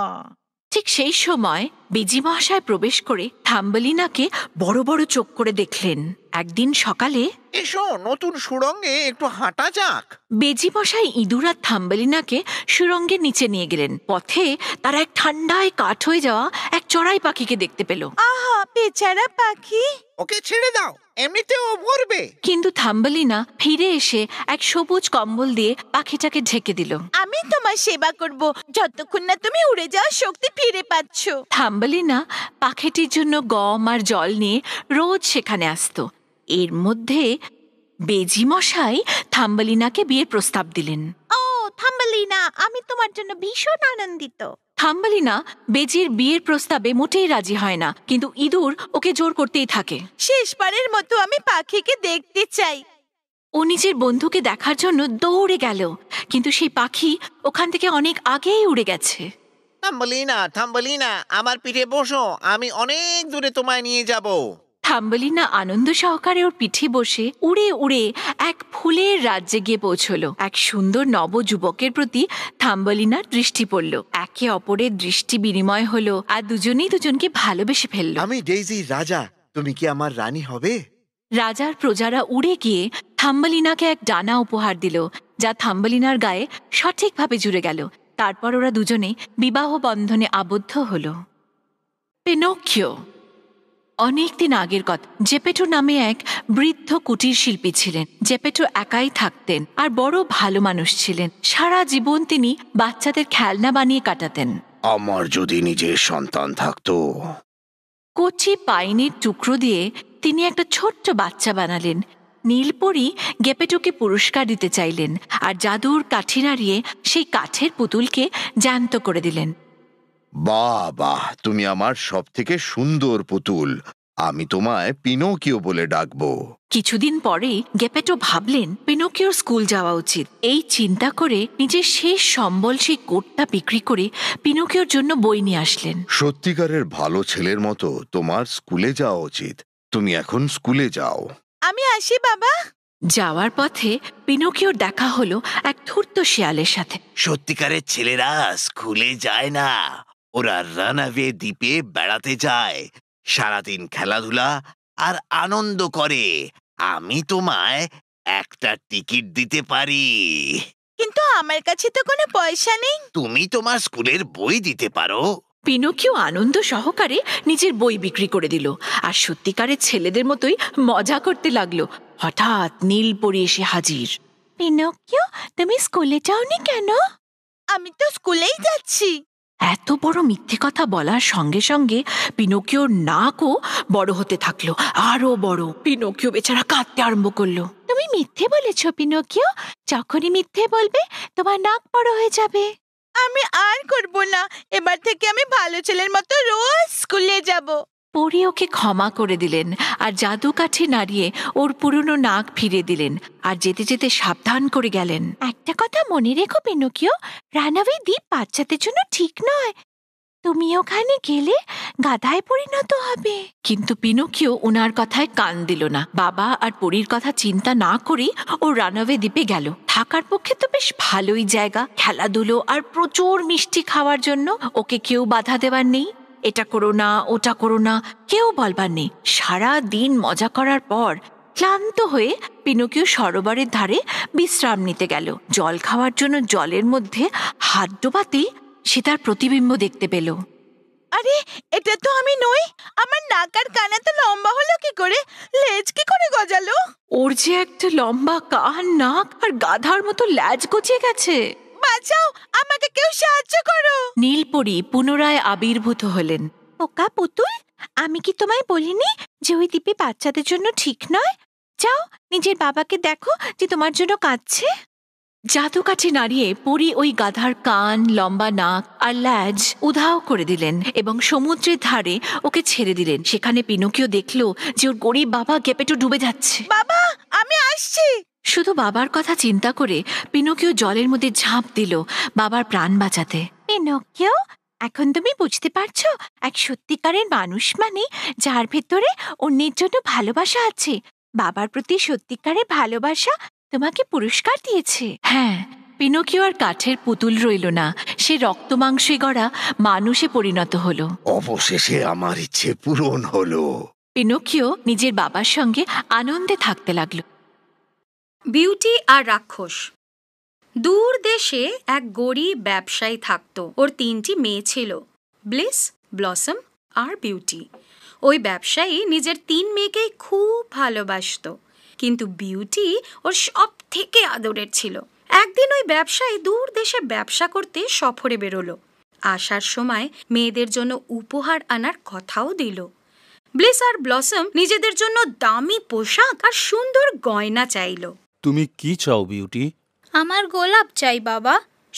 ঠিক সেই সময় বেজি মহাশয় প্রবেশ করে থাম্বলিনাকে বড় বড় চোখ করে দেখলেন একদিন সকালে এসো নতুন সুরঙ্গে একটু হাঁটা যাক বেজি বসায় ইঁদুর আর থাম্বেলিনাকে সুরঙ্গের নিচে নিয়ে গেলেন পথে তারা এক ঠান্ডায় কাঠ হয়ে যাওয়া এক চড়াই পাখিকে দেখতে পেল আহা বেচারা পাখি ওকে ছেড়ে দাও এমনিতেও মরবে কিন্তু থাম্বালিনা ফিরে এসে এক সবুজ কম্বল দিয়ে পাখিটাকে ঢেকে দিল আমি তোমার সেবা করব যতক্ষণ না তুমি উড়ে যাওয়ার শক্তি ফিরে পাচ্ছ থাম্বালিনা পাখিটির জন্য গম আর জল নিয়ে রোজ সেখানে আসতো এর মধ্যে বেজিমশাই থাম্বালিনাকে বিয়ের প্রস্তাব দিলেন ও থাম্বালিনা আমি তোমার জন্য ভীষণ আনন্দিত থাম্বালিনা বেজির বিয়ের প্রস্তাবে মোটেই রাজি হয় না কিন্তু ইঁদুর ওকে জোর করতেই থাকে শেষবারের মতো আমি পাখিকে দেখতে চাই ও নিজের বন্ধুকে দেখার জন্য দৌড়ে গেল কিন্তু সেই পাখি ওখান থেকে অনেক আগেই উড়ে গেছে থাম্বালিনা থাম্বালিনা আমার পিঠে বসো আমি অনেক দূরে তোমায় নিয়ে যাব থাম্বলিনা আনন্দ সহকারে ওর পিঠে বসে উড়ে উড়ে এক ফুলের রাজ্যে গিয়ে পৌঁছল এক সুন্দর নব যুবকের প্রতি থাম্বলিনার দৃষ্টি পড়ল একে অপরের দৃষ্টি বিনিময় হলো আর দুজনেই দুজনকে ভালোবেসে ফেললো আমি ডেইজি রাজা তুমি কি আমার রানী হবে রাজার প্রজারা উড়ে গিয়ে থাম্বলিনাকে এক ডানা উপহার দিল যা থাম্বলিনার গায়ে সঠিকভাবে জুড়ে গেল তারপর ওরা দুজনে বিবাহ বন্ধনে আবদ্ধ হল পেনক্ষিয় অনেকদিন আগের কথা জেপেটো নামে এক বৃদ্ধ কুটির শিল্পী ছিলেন জেপেটো একাই থাকতেন আর বড় ভালো মানুষ ছিলেন সারা জীবন তিনি বাচ্চাদের খেলনা বানিয়ে কাটাতেন আমার যদি নিজের সন্তান থাকতো কচি পাইনের টুকরো দিয়ে তিনি একটা ছোট্ট বাচ্চা বানালেন নীলপরি গেপেটোকে পুরস্কার দিতে চাইলেন আর জাদুর কাঠি নাড়িয়ে সেই কাঠের পুতুলকে জ্যান্ত করে দিলেন বাহ তুমি আমার সব থেকে সুন্দর পুতুল আমি তোমায় পিনোকিও বলে ডাকব কিছুদিন পরে গেপেটো ভাবলেন পিনোকিওর স্কুল যাওয়া উচিত এই চিন্তা করে নিজের শেষ সম্বল সেই কোটটা বিক্রি করে পিনোকিওর জন্য বই নিয়ে আসলেন সত্যিকারের ভালো ছেলের মতো তোমার স্কুলে যাওয়া উচিত তুমি এখন স্কুলে যাও আমি আসি বাবা যাওয়ার পথে পিনোকিওর দেখা হলো এক ধূর্ত শিয়ালের সাথে সত্যিকারের ছেলেরা স্কুলে যায় না ওরা রানওয়ে দ্বীপে বেড়াতে যায় সারাদিন খেলাধুলা আর আনন্দ করে আমি তোমায় একটা টিকিট দিতে পারি কিন্তু আমার কাছে তো কোনো পয়সা নেই তুমি তোমার স্কুলের বই দিতে পারো পিনকিও আনন্দ সহকারে নিজের বই বিক্রি করে দিল আর সত্যিকারের ছেলেদের মতোই মজা করতে লাগলো হঠাৎ নীল পরে এসে হাজির পিনকিও তুমি স্কুলে যাওনি কেন আমি তো স্কুলেই যাচ্ছি এত বড় মিথ্যে কথা বলার সঙ্গে সঙ্গে পিনকিওর নাকও বড় হতে থাকলো আরও বড় পিনকিও বেচারা কাঁদতে আরম্ভ করলো তুমি মিথ্যে বলেছ পিনকিও যখনই মিথ্যে বলবে তোমার নাক বড় হয়ে যাবে আমি আর করবো না এবার থেকে আমি ভালো ছেলের মতো রোজ স্কুলে যাব পরী ওকে ক্ষমা করে দিলেন আর জাদুকাঠি নাড়িয়ে ওর পুরনো নাক ফিরে দিলেন আর যেতে যেতে সাবধান করে গেলেন একটা কথা মনে রেখো পিনকিও রানাওয়ে দ্বীপ বাচ্চাদের জন্য ঠিক নয় তুমি ওখানে গেলে গাধায় পরিণত হবে কিন্তু পিনকিও ওনার কথায় কান দিল না বাবা আর পরীর কথা চিন্তা না করেই ও রানাবে দ্বীপে গেল থাকার পক্ষে তো বেশ ভালোই জায়গা খেলাধুলো আর প্রচুর মিষ্টি খাওয়ার জন্য ওকে কেউ বাধা দেবার নেই এটা করো না ওটা করো না কেউ বলবার নেই সারা দিন মজা করার পর ক্লান্ত হয়ে পিনকিও সরোবরের ধারে বিশ্রাম নিতে গেল জল খাওয়ার জন্য জলের মধ্যে হাত ডোবাতেই সে তার প্রতিবিম্ব দেখতে পেল আরে এটা তো আমি নই আমার নাক আর কান এত লম্বা হলো কি করে লেজ কি করে গজালো ওর যে একটা লম্বা কান নাক আর গাধার মতো ল্যাজ গজিয়ে গেছে বাঁচাও আমাকে কেউ সাহায্য করো নীলপরি পুনরায় আবির্ভূত হলেন পোকা পুতুল আমি কি তোমায় বলিনি যে ওই দ্বীপে বাচ্চাদের জন্য ঠিক নয় যাও নিজের বাবাকে দেখো যে তোমার জন্য কাঁদছে জাদু কাঠে নাড়িয়ে পরি ওই গাধার কান লম্বা নাক আর ল্যাজ উধাও করে দিলেন এবং সমুদ্রের ধারে ওকে ছেড়ে দিলেন সেখানে পিনকিও দেখলো যে ওর গরিব বাবা গেপেটো ডুবে যাচ্ছে বাবা আমি আসছি শুধু বাবার কথা চিন্তা করে পিনকিও জলের মধ্যে ঝাঁপ দিল বাবার প্রাণ বাঁচাতে পিনকিও এখন তুমি বুঝতে পারছো এক সত্যিকারের মানুষ মানে যার ভেতরে অন্যের জন্য ভালোবাসা আছে বাবার প্রতি সত্যিকারের ভালোবাসা তোমাকে পুরস্কার দিয়েছে হ্যাঁ পিনকিও আর কাঠের পুতুল রইল না সে রক্তমাংসে গড়া মানুষে পরিণত হলো অবশেষে আমার ইচ্ছে পূরণ হলো পিনকিও নিজের বাবার সঙ্গে আনন্দে থাকতে লাগলো বিউটি আর রাক্ষস দূর দেশে এক গরিব ব্যবসায়ী থাকত ওর তিনটি মেয়ে ছিল ব্লিস ব্লসম আর বিউটি ওই ব্যবসায়ী নিজের তিন মেয়েকেই খুব ভালোবাসত কিন্তু বিউটি ওর সব থেকে আদরের ছিল একদিন ওই ব্যবসায়ী দূর দেশে ব্যবসা করতে সফরে বেরোলো আসার সময় মেয়েদের জন্য উপহার আনার কথাও দিল ব্লিস আর ব্লসম নিজেদের জন্য দামি পোশাক আর সুন্দর গয়না চাইল তুমি কি চাও বিউটি আমার গোলাপ চাই বাবা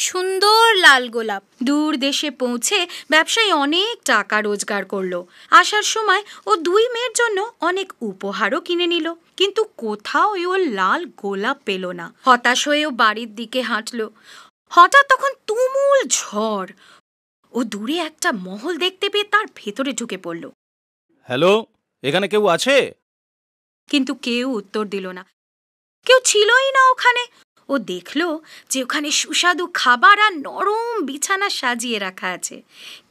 সুন্দর লাল গোলাপ দূর দেশে পৌঁছে ব্যবসায়ী অনেক টাকা রোজগার করলো আসার সময় ও দুই মেয়ের জন্য অনেক উপহারও কিনে নিল কিন্তু কোথাও ও লাল গোলাপ পেল না হতাশ হয়ে ও বাড়ির দিকে হাঁটল হঠাৎ তখন তুমুল ঝড় ও দূরে একটা মহল দেখতে পেয়ে তার ভেতরে ঢুকে পড়ল হ্যালো এখানে কেউ আছে কিন্তু কেউ উত্তর দিল না কেউ ছিলই না ওখানে ও দেখল যে ওখানে সুস্বাদু খাবার আর নরম বিছানা সাজিয়ে রাখা আছে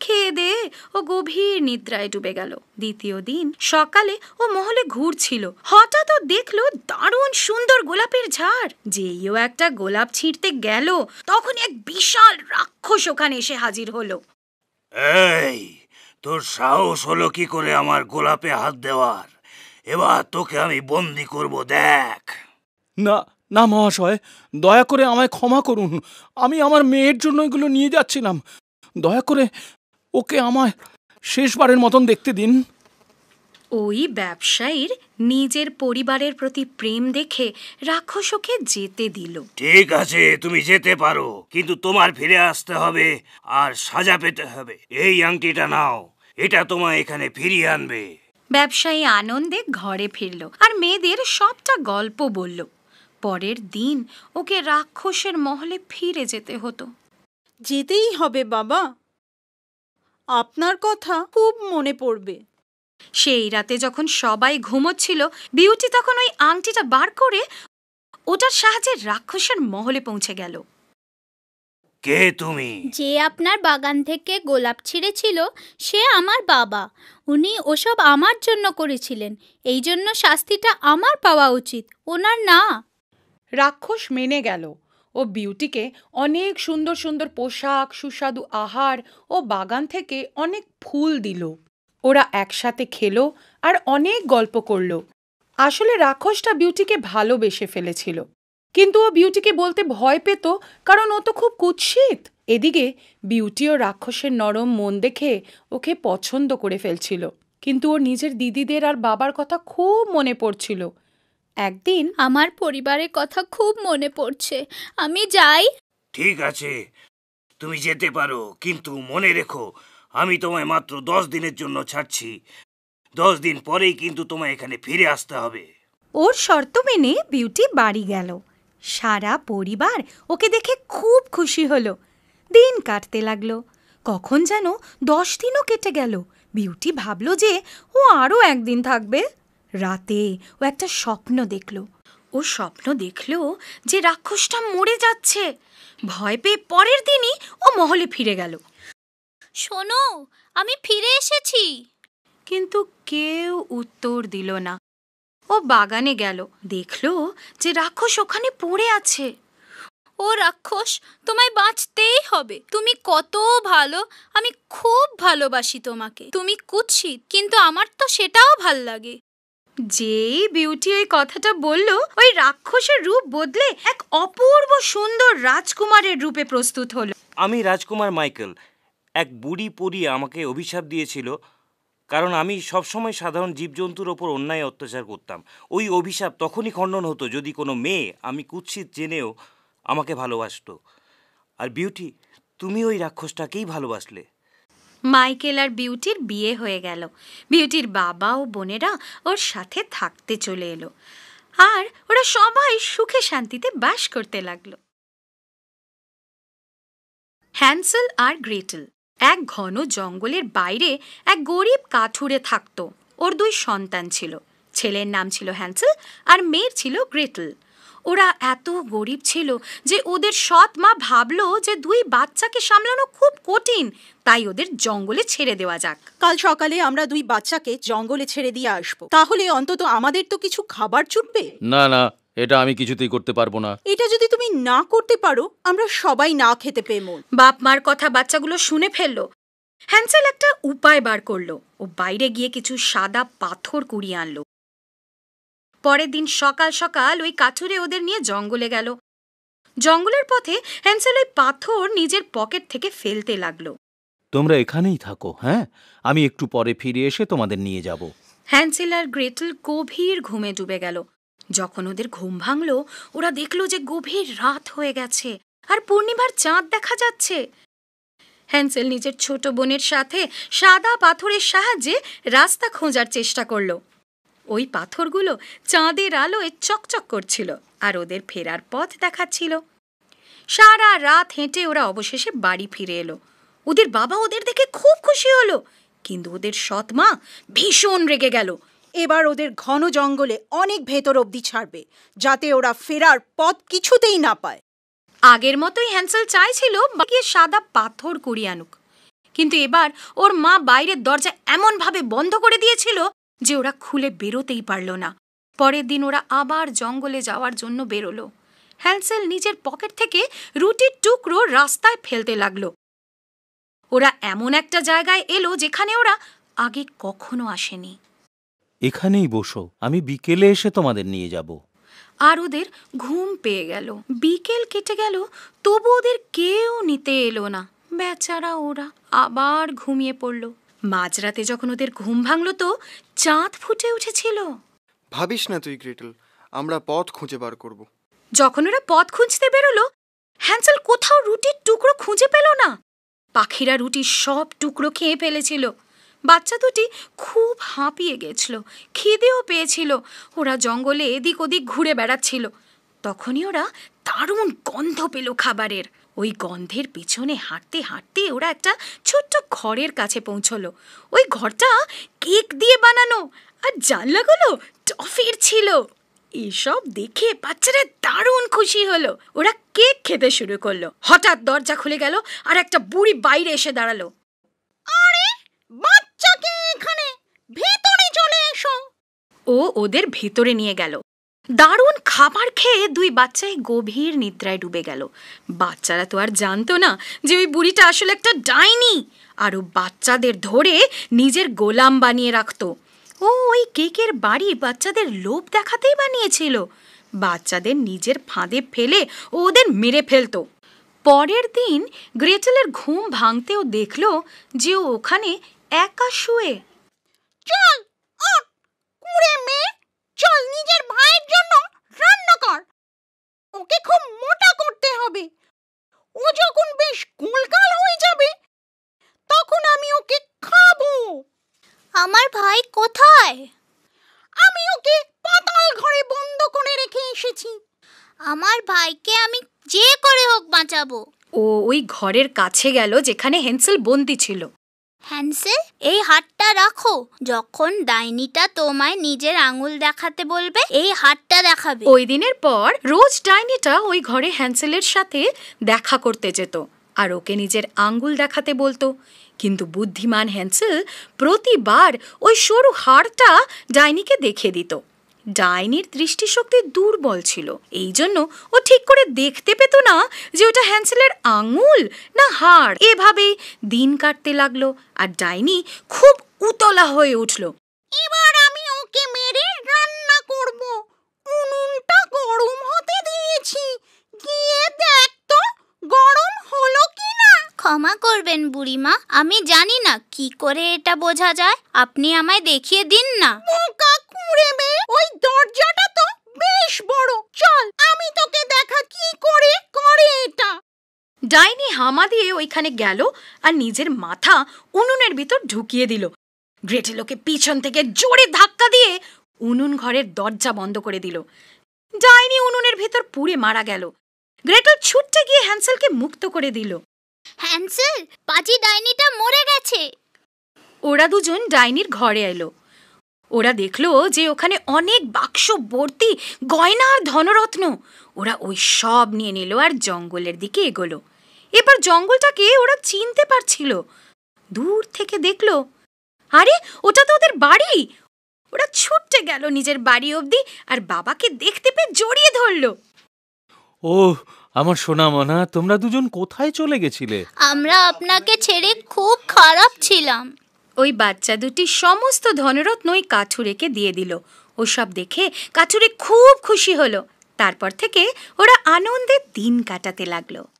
খেয়ে দে ও গভীর নিদ্রায় ডুবে গেল দ্বিতীয় দিন সকালে ও মহলে ঘুরছিল হঠাৎ ও দেখলো দারুণ সুন্দর গোলাপের ঝাড় যেই ও একটা গোলাপ ছিঁড়তে গেল তখন এক বিশাল রাক্ষস ওখানে এসে হাজির হলো এই তোর সাহস হলো কি করে আমার গোলাপে হাত দেওয়ার এবার তোকে আমি বন্দি করব দেখ না না মহাশয় দয়া করে আমায় ক্ষমা করুন আমি আমার মেয়ের জন্য এগুলো নিয়ে যাচ্ছিলাম দয়া করে ওকে আমায় শেষবারের মতন দেখতে দিন ওই ব্যবসায়ীর নিজের পরিবারের প্রতি প্রেম দেখে রাক্ষসকে যেতে দিল ঠিক আছে তুমি যেতে পারো কিন্তু তোমার ফিরে আসতে হবে আর সাজা পেতে হবে এই আংটিটা নাও এটা তোমায় এখানে ফিরিয়ে আনবে ব্যবসায়ী আনন্দে ঘরে ফিরল আর মেয়েদের সবটা গল্প বলল পরের দিন ওকে রাক্ষসের মহলে ফিরে যেতে হতো যেতেই হবে বাবা আপনার কথা খুব মনে পড়বে সেই রাতে যখন সবাই ঘুমোচ্ছিল বিউটি তখন ওই আংটিটা বার করে ওটার সাহায্যে রাক্ষসের মহলে পৌঁছে গেল কে তুমি যে আপনার বাগান থেকে গোলাপ ছিঁড়েছিল সে আমার বাবা উনি ওসব আমার জন্য করেছিলেন এই জন্য শাস্তিটা আমার পাওয়া উচিত ওনার না রাক্ষস মেনে গেল ও বিউটিকে অনেক সুন্দর সুন্দর পোশাক সুস্বাদু আহার ও বাগান থেকে অনেক ফুল দিল ওরা একসাথে খেলো আর অনেক গল্প করল আসলে রাক্ষসটা বিউটিকে ভালোবেসে ফেলেছিল কিন্তু ও বিউটিকে বলতে ভয় পেত কারণ ও তো খুব কুৎসিত এদিকে বিউটি ও রাক্ষসের নরম মন দেখে ওকে পছন্দ করে ফেলছিল কিন্তু ও নিজের দিদিদের আর বাবার কথা খুব মনে পড়ছিল একদিন আমার পরিবারের কথা খুব মনে পড়ছে আমি যাই ঠিক আছে তুমি যেতে পারো কিন্তু মনে রেখো আমি তোমায় মাত্র দশ দিনের জন্য ছাড়ছি দশ দিন পরেই কিন্তু তোমায় এখানে ফিরে আসতে হবে ওর শর্ত মেনে বিউটি বাড়ি গেল সারা পরিবার ওকে দেখে খুব খুশি হলো দিন কাটতে লাগলো কখন যেন দশ দিনও কেটে গেল বিউটি ভাবলো যে ও আরও একদিন থাকবে রাতে ও একটা স্বপ্ন দেখল ও স্বপ্ন দেখল যে রাক্ষসটা মরে যাচ্ছে ভয় পেয়ে পরের দিনই ও মহলে ফিরে গেল শোনো আমি ফিরে এসেছি কিন্তু কেউ উত্তর দিল না ও বাগানে গেল দেখল যে রাক্ষস ওখানে পড়ে আছে ও রাক্ষস তোমায় বাঁচতেই হবে তুমি কত ভালো আমি খুব ভালোবাসি তোমাকে তুমি কুৎসিত কিন্তু আমার তো সেটাও ভাল লাগে যেই বিউটি ওই কথাটা বলল ওই রাক্ষসের রূপ বদলে এক অপূর্ব সুন্দর রাজকুমারের রূপে প্রস্তুত হলো আমি রাজকুমার মাইকেল এক বুড়ি পরি আমাকে অভিশাপ দিয়েছিল কারণ আমি সবসময় সাধারণ জীবজন্তুর ওপর অন্যায় অত্যাচার করতাম ওই অভিশাপ তখনই খণ্ডন হতো যদি কোনো মেয়ে আমি কুৎসিত জেনেও আমাকে ভালোবাসত আর বিউটি তুমি ওই রাক্ষসটাকেই ভালোবাসলে মাইকেল আর বিউটির বিয়ে হয়ে গেল বিউটির বাবা ও বোনেরা ওর সাথে থাকতে চলে এলো আর ওরা সবাই সুখে শান্তিতে বাস করতে লাগলো হ্যান্সেল আর গ্রেটেল এক ঘন জঙ্গলের বাইরে এক গরিব কাঠুরে থাকত ওর দুই সন্তান ছিল ছেলের নাম ছিল হ্যান্সেল আর মেয়ের ছিল গ্রেটেল ওরা এত গরিব ছিল যে ওদের সৎ মা ভাবলো যে দুই বাচ্চাকে সামলানো খুব কঠিন তাই ওদের জঙ্গলে ছেড়ে দেওয়া যাক কাল সকালে আমরা দুই বাচ্চাকে জঙ্গলে ছেড়ে দিয়ে আসবো তাহলে অন্তত আমাদের তো কিছু খাবার চুটবে না না এটা আমি কিছুতেই করতে পারবো না এটা যদি তুমি না করতে পারো আমরা সবাই না খেতে পেয়ে মন বাপ মার কথা বাচ্চাগুলো শুনে ফেললো হ্যান্সেল একটা উপায় বার করলো ও বাইরে গিয়ে কিছু সাদা পাথর কুড়িয়ে আনলো পরের দিন সকাল সকাল ওই কাঠুরে ওদের নিয়ে জঙ্গলে গেল জঙ্গলের পথে হ্যান্সেল ওই পাথর নিজের পকেট থেকে ফেলতে লাগলো তোমরা এখানেই থাকো হ্যাঁ আমি একটু পরে ফিরে এসে তোমাদের নিয়ে যাব হ্যান্সেল আর গ্রেটল গভীর ঘুমে ডুবে গেল যখন ওদের ঘুম ভাঙল ওরা দেখল যে গভীর রাত হয়ে গেছে আর পূর্ণিমার চাঁদ দেখা যাচ্ছে হ্যান্সেল নিজের ছোট বোনের সাথে সাদা পাথরের সাহায্যে রাস্তা খোঁজার চেষ্টা করলো ওই পাথরগুলো চাঁদের আলোয় চকচক করছিল আর ওদের ফেরার পথ দেখাচ্ছিল সারা রাত হেঁটে ওরা অবশেষে বাড়ি ফিরে এলো ওদের বাবা ওদের দেখে খুব খুশি হলো কিন্তু ওদের সৎ মা ভীষণ রেগে গেল এবার ওদের ঘন জঙ্গলে অনেক ভেতর অবধি ছাড়বে যাতে ওরা ফেরার পথ কিছুতেই না পায় আগের মতোই হ্যান্সেল চাইছিল গিয়ে সাদা পাথর কুড়িয়ে আনুক কিন্তু এবার ওর মা বাইরের দরজা এমনভাবে বন্ধ করে দিয়েছিল যে ওরা খুলে বেরোতেই পারল না পরের দিন ওরা আবার জঙ্গলে যাওয়ার জন্য বেরোলো হ্যান্সেল নিজের পকেট থেকে রুটির টুকরো রাস্তায় ফেলতে লাগল ওরা এমন একটা জায়গায় এলো যেখানে ওরা আগে কখনো আসেনি এখানেই বসো আমি বিকেলে এসে তোমাদের নিয়ে যাব আর ওদের ঘুম পেয়ে গেল বিকেল কেটে গেল তবু ওদের কেউ নিতে এলো না বেচারা ওরা আবার ঘুমিয়ে পড়ল মাঝরাতে যখন ওদের ঘুম ভাঙল তো চাঁদ ফুটে উঠেছিল ভাবিস না তুই গ্রেটেল আমরা পথ খুঁজে বার করব যখন ওরা পথ খুঁজতে বেরোলো হ্যান্সেল কোথাও রুটির টুকরো খুঁজে পেল না পাখিরা রুটির সব টুকরো খেয়ে ফেলেছিল বাচ্চা দুটি খুব হাঁপিয়ে গেছিল খিদেও পেয়েছিল ওরা জঙ্গলে এদিক ওদিক ঘুরে বেড়াচ্ছিল তখনই ওরা দারুণ গন্ধ পেল খাবারের ওই গন্ধের পেছনে হাঁটতে হাঁটতে ওরা একটা ছোট্ট ঘরের কাছে পৌঁছলো ওই ঘরটা কেক দিয়ে বানানো আর জানলাগুলো টফের ছিল এসব দেখে বাচ্চারা দারুণ খুশি হলো ওরা কেক খেতে শুরু করলো হঠাৎ দরজা খুলে গেল আর একটা বুড়ি বাইরে এসে দাঁড়ালো আরে বাচ্চাকে এখানে ভেতরে চলে এসো ও ওদের ভেতরে নিয়ে গেল দারুণ খাবার খেয়ে দুই বাচ্চাই গভীর নিদ্রায় ডুবে গেল বাচ্চারা তো আর জানতো না যে ওই বুড়িটা আসলে একটা ডাইনি আরও বাচ্চাদের ধরে নিজের গোলাম বানিয়ে রাখত ও ওই কেকের বাড়ি বাচ্চাদের লোভ দেখাতেই বানিয়েছিল বাচ্চাদের নিজের ফাঁদে ফেলে ও ওদের মেরে ফেলতো পরের দিন গ্রেটেলের ঘুম ভাঙতেও দেখল যে ও ওখানে একা শুয়ে চল মেয়ে চল নিজের ভাইয়ের জন্য রান্না কর ওকে খুব মোটা করতে হবে ও যখন বেশ কুলকাল হয়ে যাবে তখন আমি ওকে খাবো আমার ভাই কোথায় আমি ওকে পাতাল ঘরে বন্ধ করে রেখে এসেছি আমার ভাইকে আমি যে করে হোক বাঁচাবো ও ওই ঘরের কাছে গেল যেখানে হেনসেল বন্দি ছিল হ্যান্সেল এই হাতটা রাখো যখন ডাইনিটা তোমায় নিজের আঙুল দেখাতে বলবে এই হাতটা দেখাবে ওই দিনের পর রোজ ডাইনিটা ওই ঘরে হ্যান্সেলের সাথে দেখা করতে যেত আর ওকে নিজের আঙ্গুল দেখাতে বলতো কিন্তু বুদ্ধিমান হ্যান্সেল প্রতিবার ওই সরু হাড়টা ডাইনিকে দেখে দিত ডাইনির দৃষ্টিশক্তি দুর্বল ছিল এই জন্য ও ঠিক করে দেখতে পেত না যে ওটা হ্যান্সেলের আঙুল না হাড় এভাবেই দিন কাটতে লাগলো আর ডাইনি খুব উতলা হয়ে উঠল এবার ক্ষমা করবেন বুড়িমা আমি জানি না কি করে এটা বোঝা যায় আপনি আমায় দেখিয়ে দিন না মেয়ে ওই দরজাটা তো বেশ বড় চল আমি তোকে দেখা কি করে করে এটা ডাইনি হামা দিয়ে ওইখানে গেল আর নিজের মাথা উনুনের ভিতর ঢুকিয়ে দিল গ্রেটেলোকে পিছন থেকে জোরে ধাক্কা দিয়ে উনুন ঘরের দরজা বন্ধ করে দিল ডাইনি উনুনের ভিতর পুড়ে মারা গেল গ্রেটল ছুটতে গিয়ে হ্যান্সেলকে মুক্ত করে দিল হ্যান্সেল পাজি ডাইনিটা মরে গেছে ওরা দুজন ডাইনির ঘরে এলো ওরা দেখলো যে ওখানে অনেক বাক্স ভর্তি গয়না আর ধনরত্ন ওরা ওই সব নিয়ে নিল আর জঙ্গলের দিকে এগোলো এবার জঙ্গলটাকে ওরা চিনতে পারছিল দূর থেকে দেখলো আরে ওটা তো ওদের বাড়ি ওরা ছুটতে গেল নিজের বাড়ি অবধি আর বাবাকে দেখতে পেয়ে জড়িয়ে ধরলো ও আমার সোনা মানা তোমরা দুজন কোথায় চলে গেছিলে আমরা আপনাকে ছেড়ে খুব খারাপ ছিলাম ওই বাচ্চা দুটি সমস্ত ধনরত্ন ওই কাঠুরেকে দিয়ে দিল ওসব দেখে কাঠুরে খুব খুশি হলো তারপর থেকে ওরা আনন্দে দিন কাটাতে লাগলো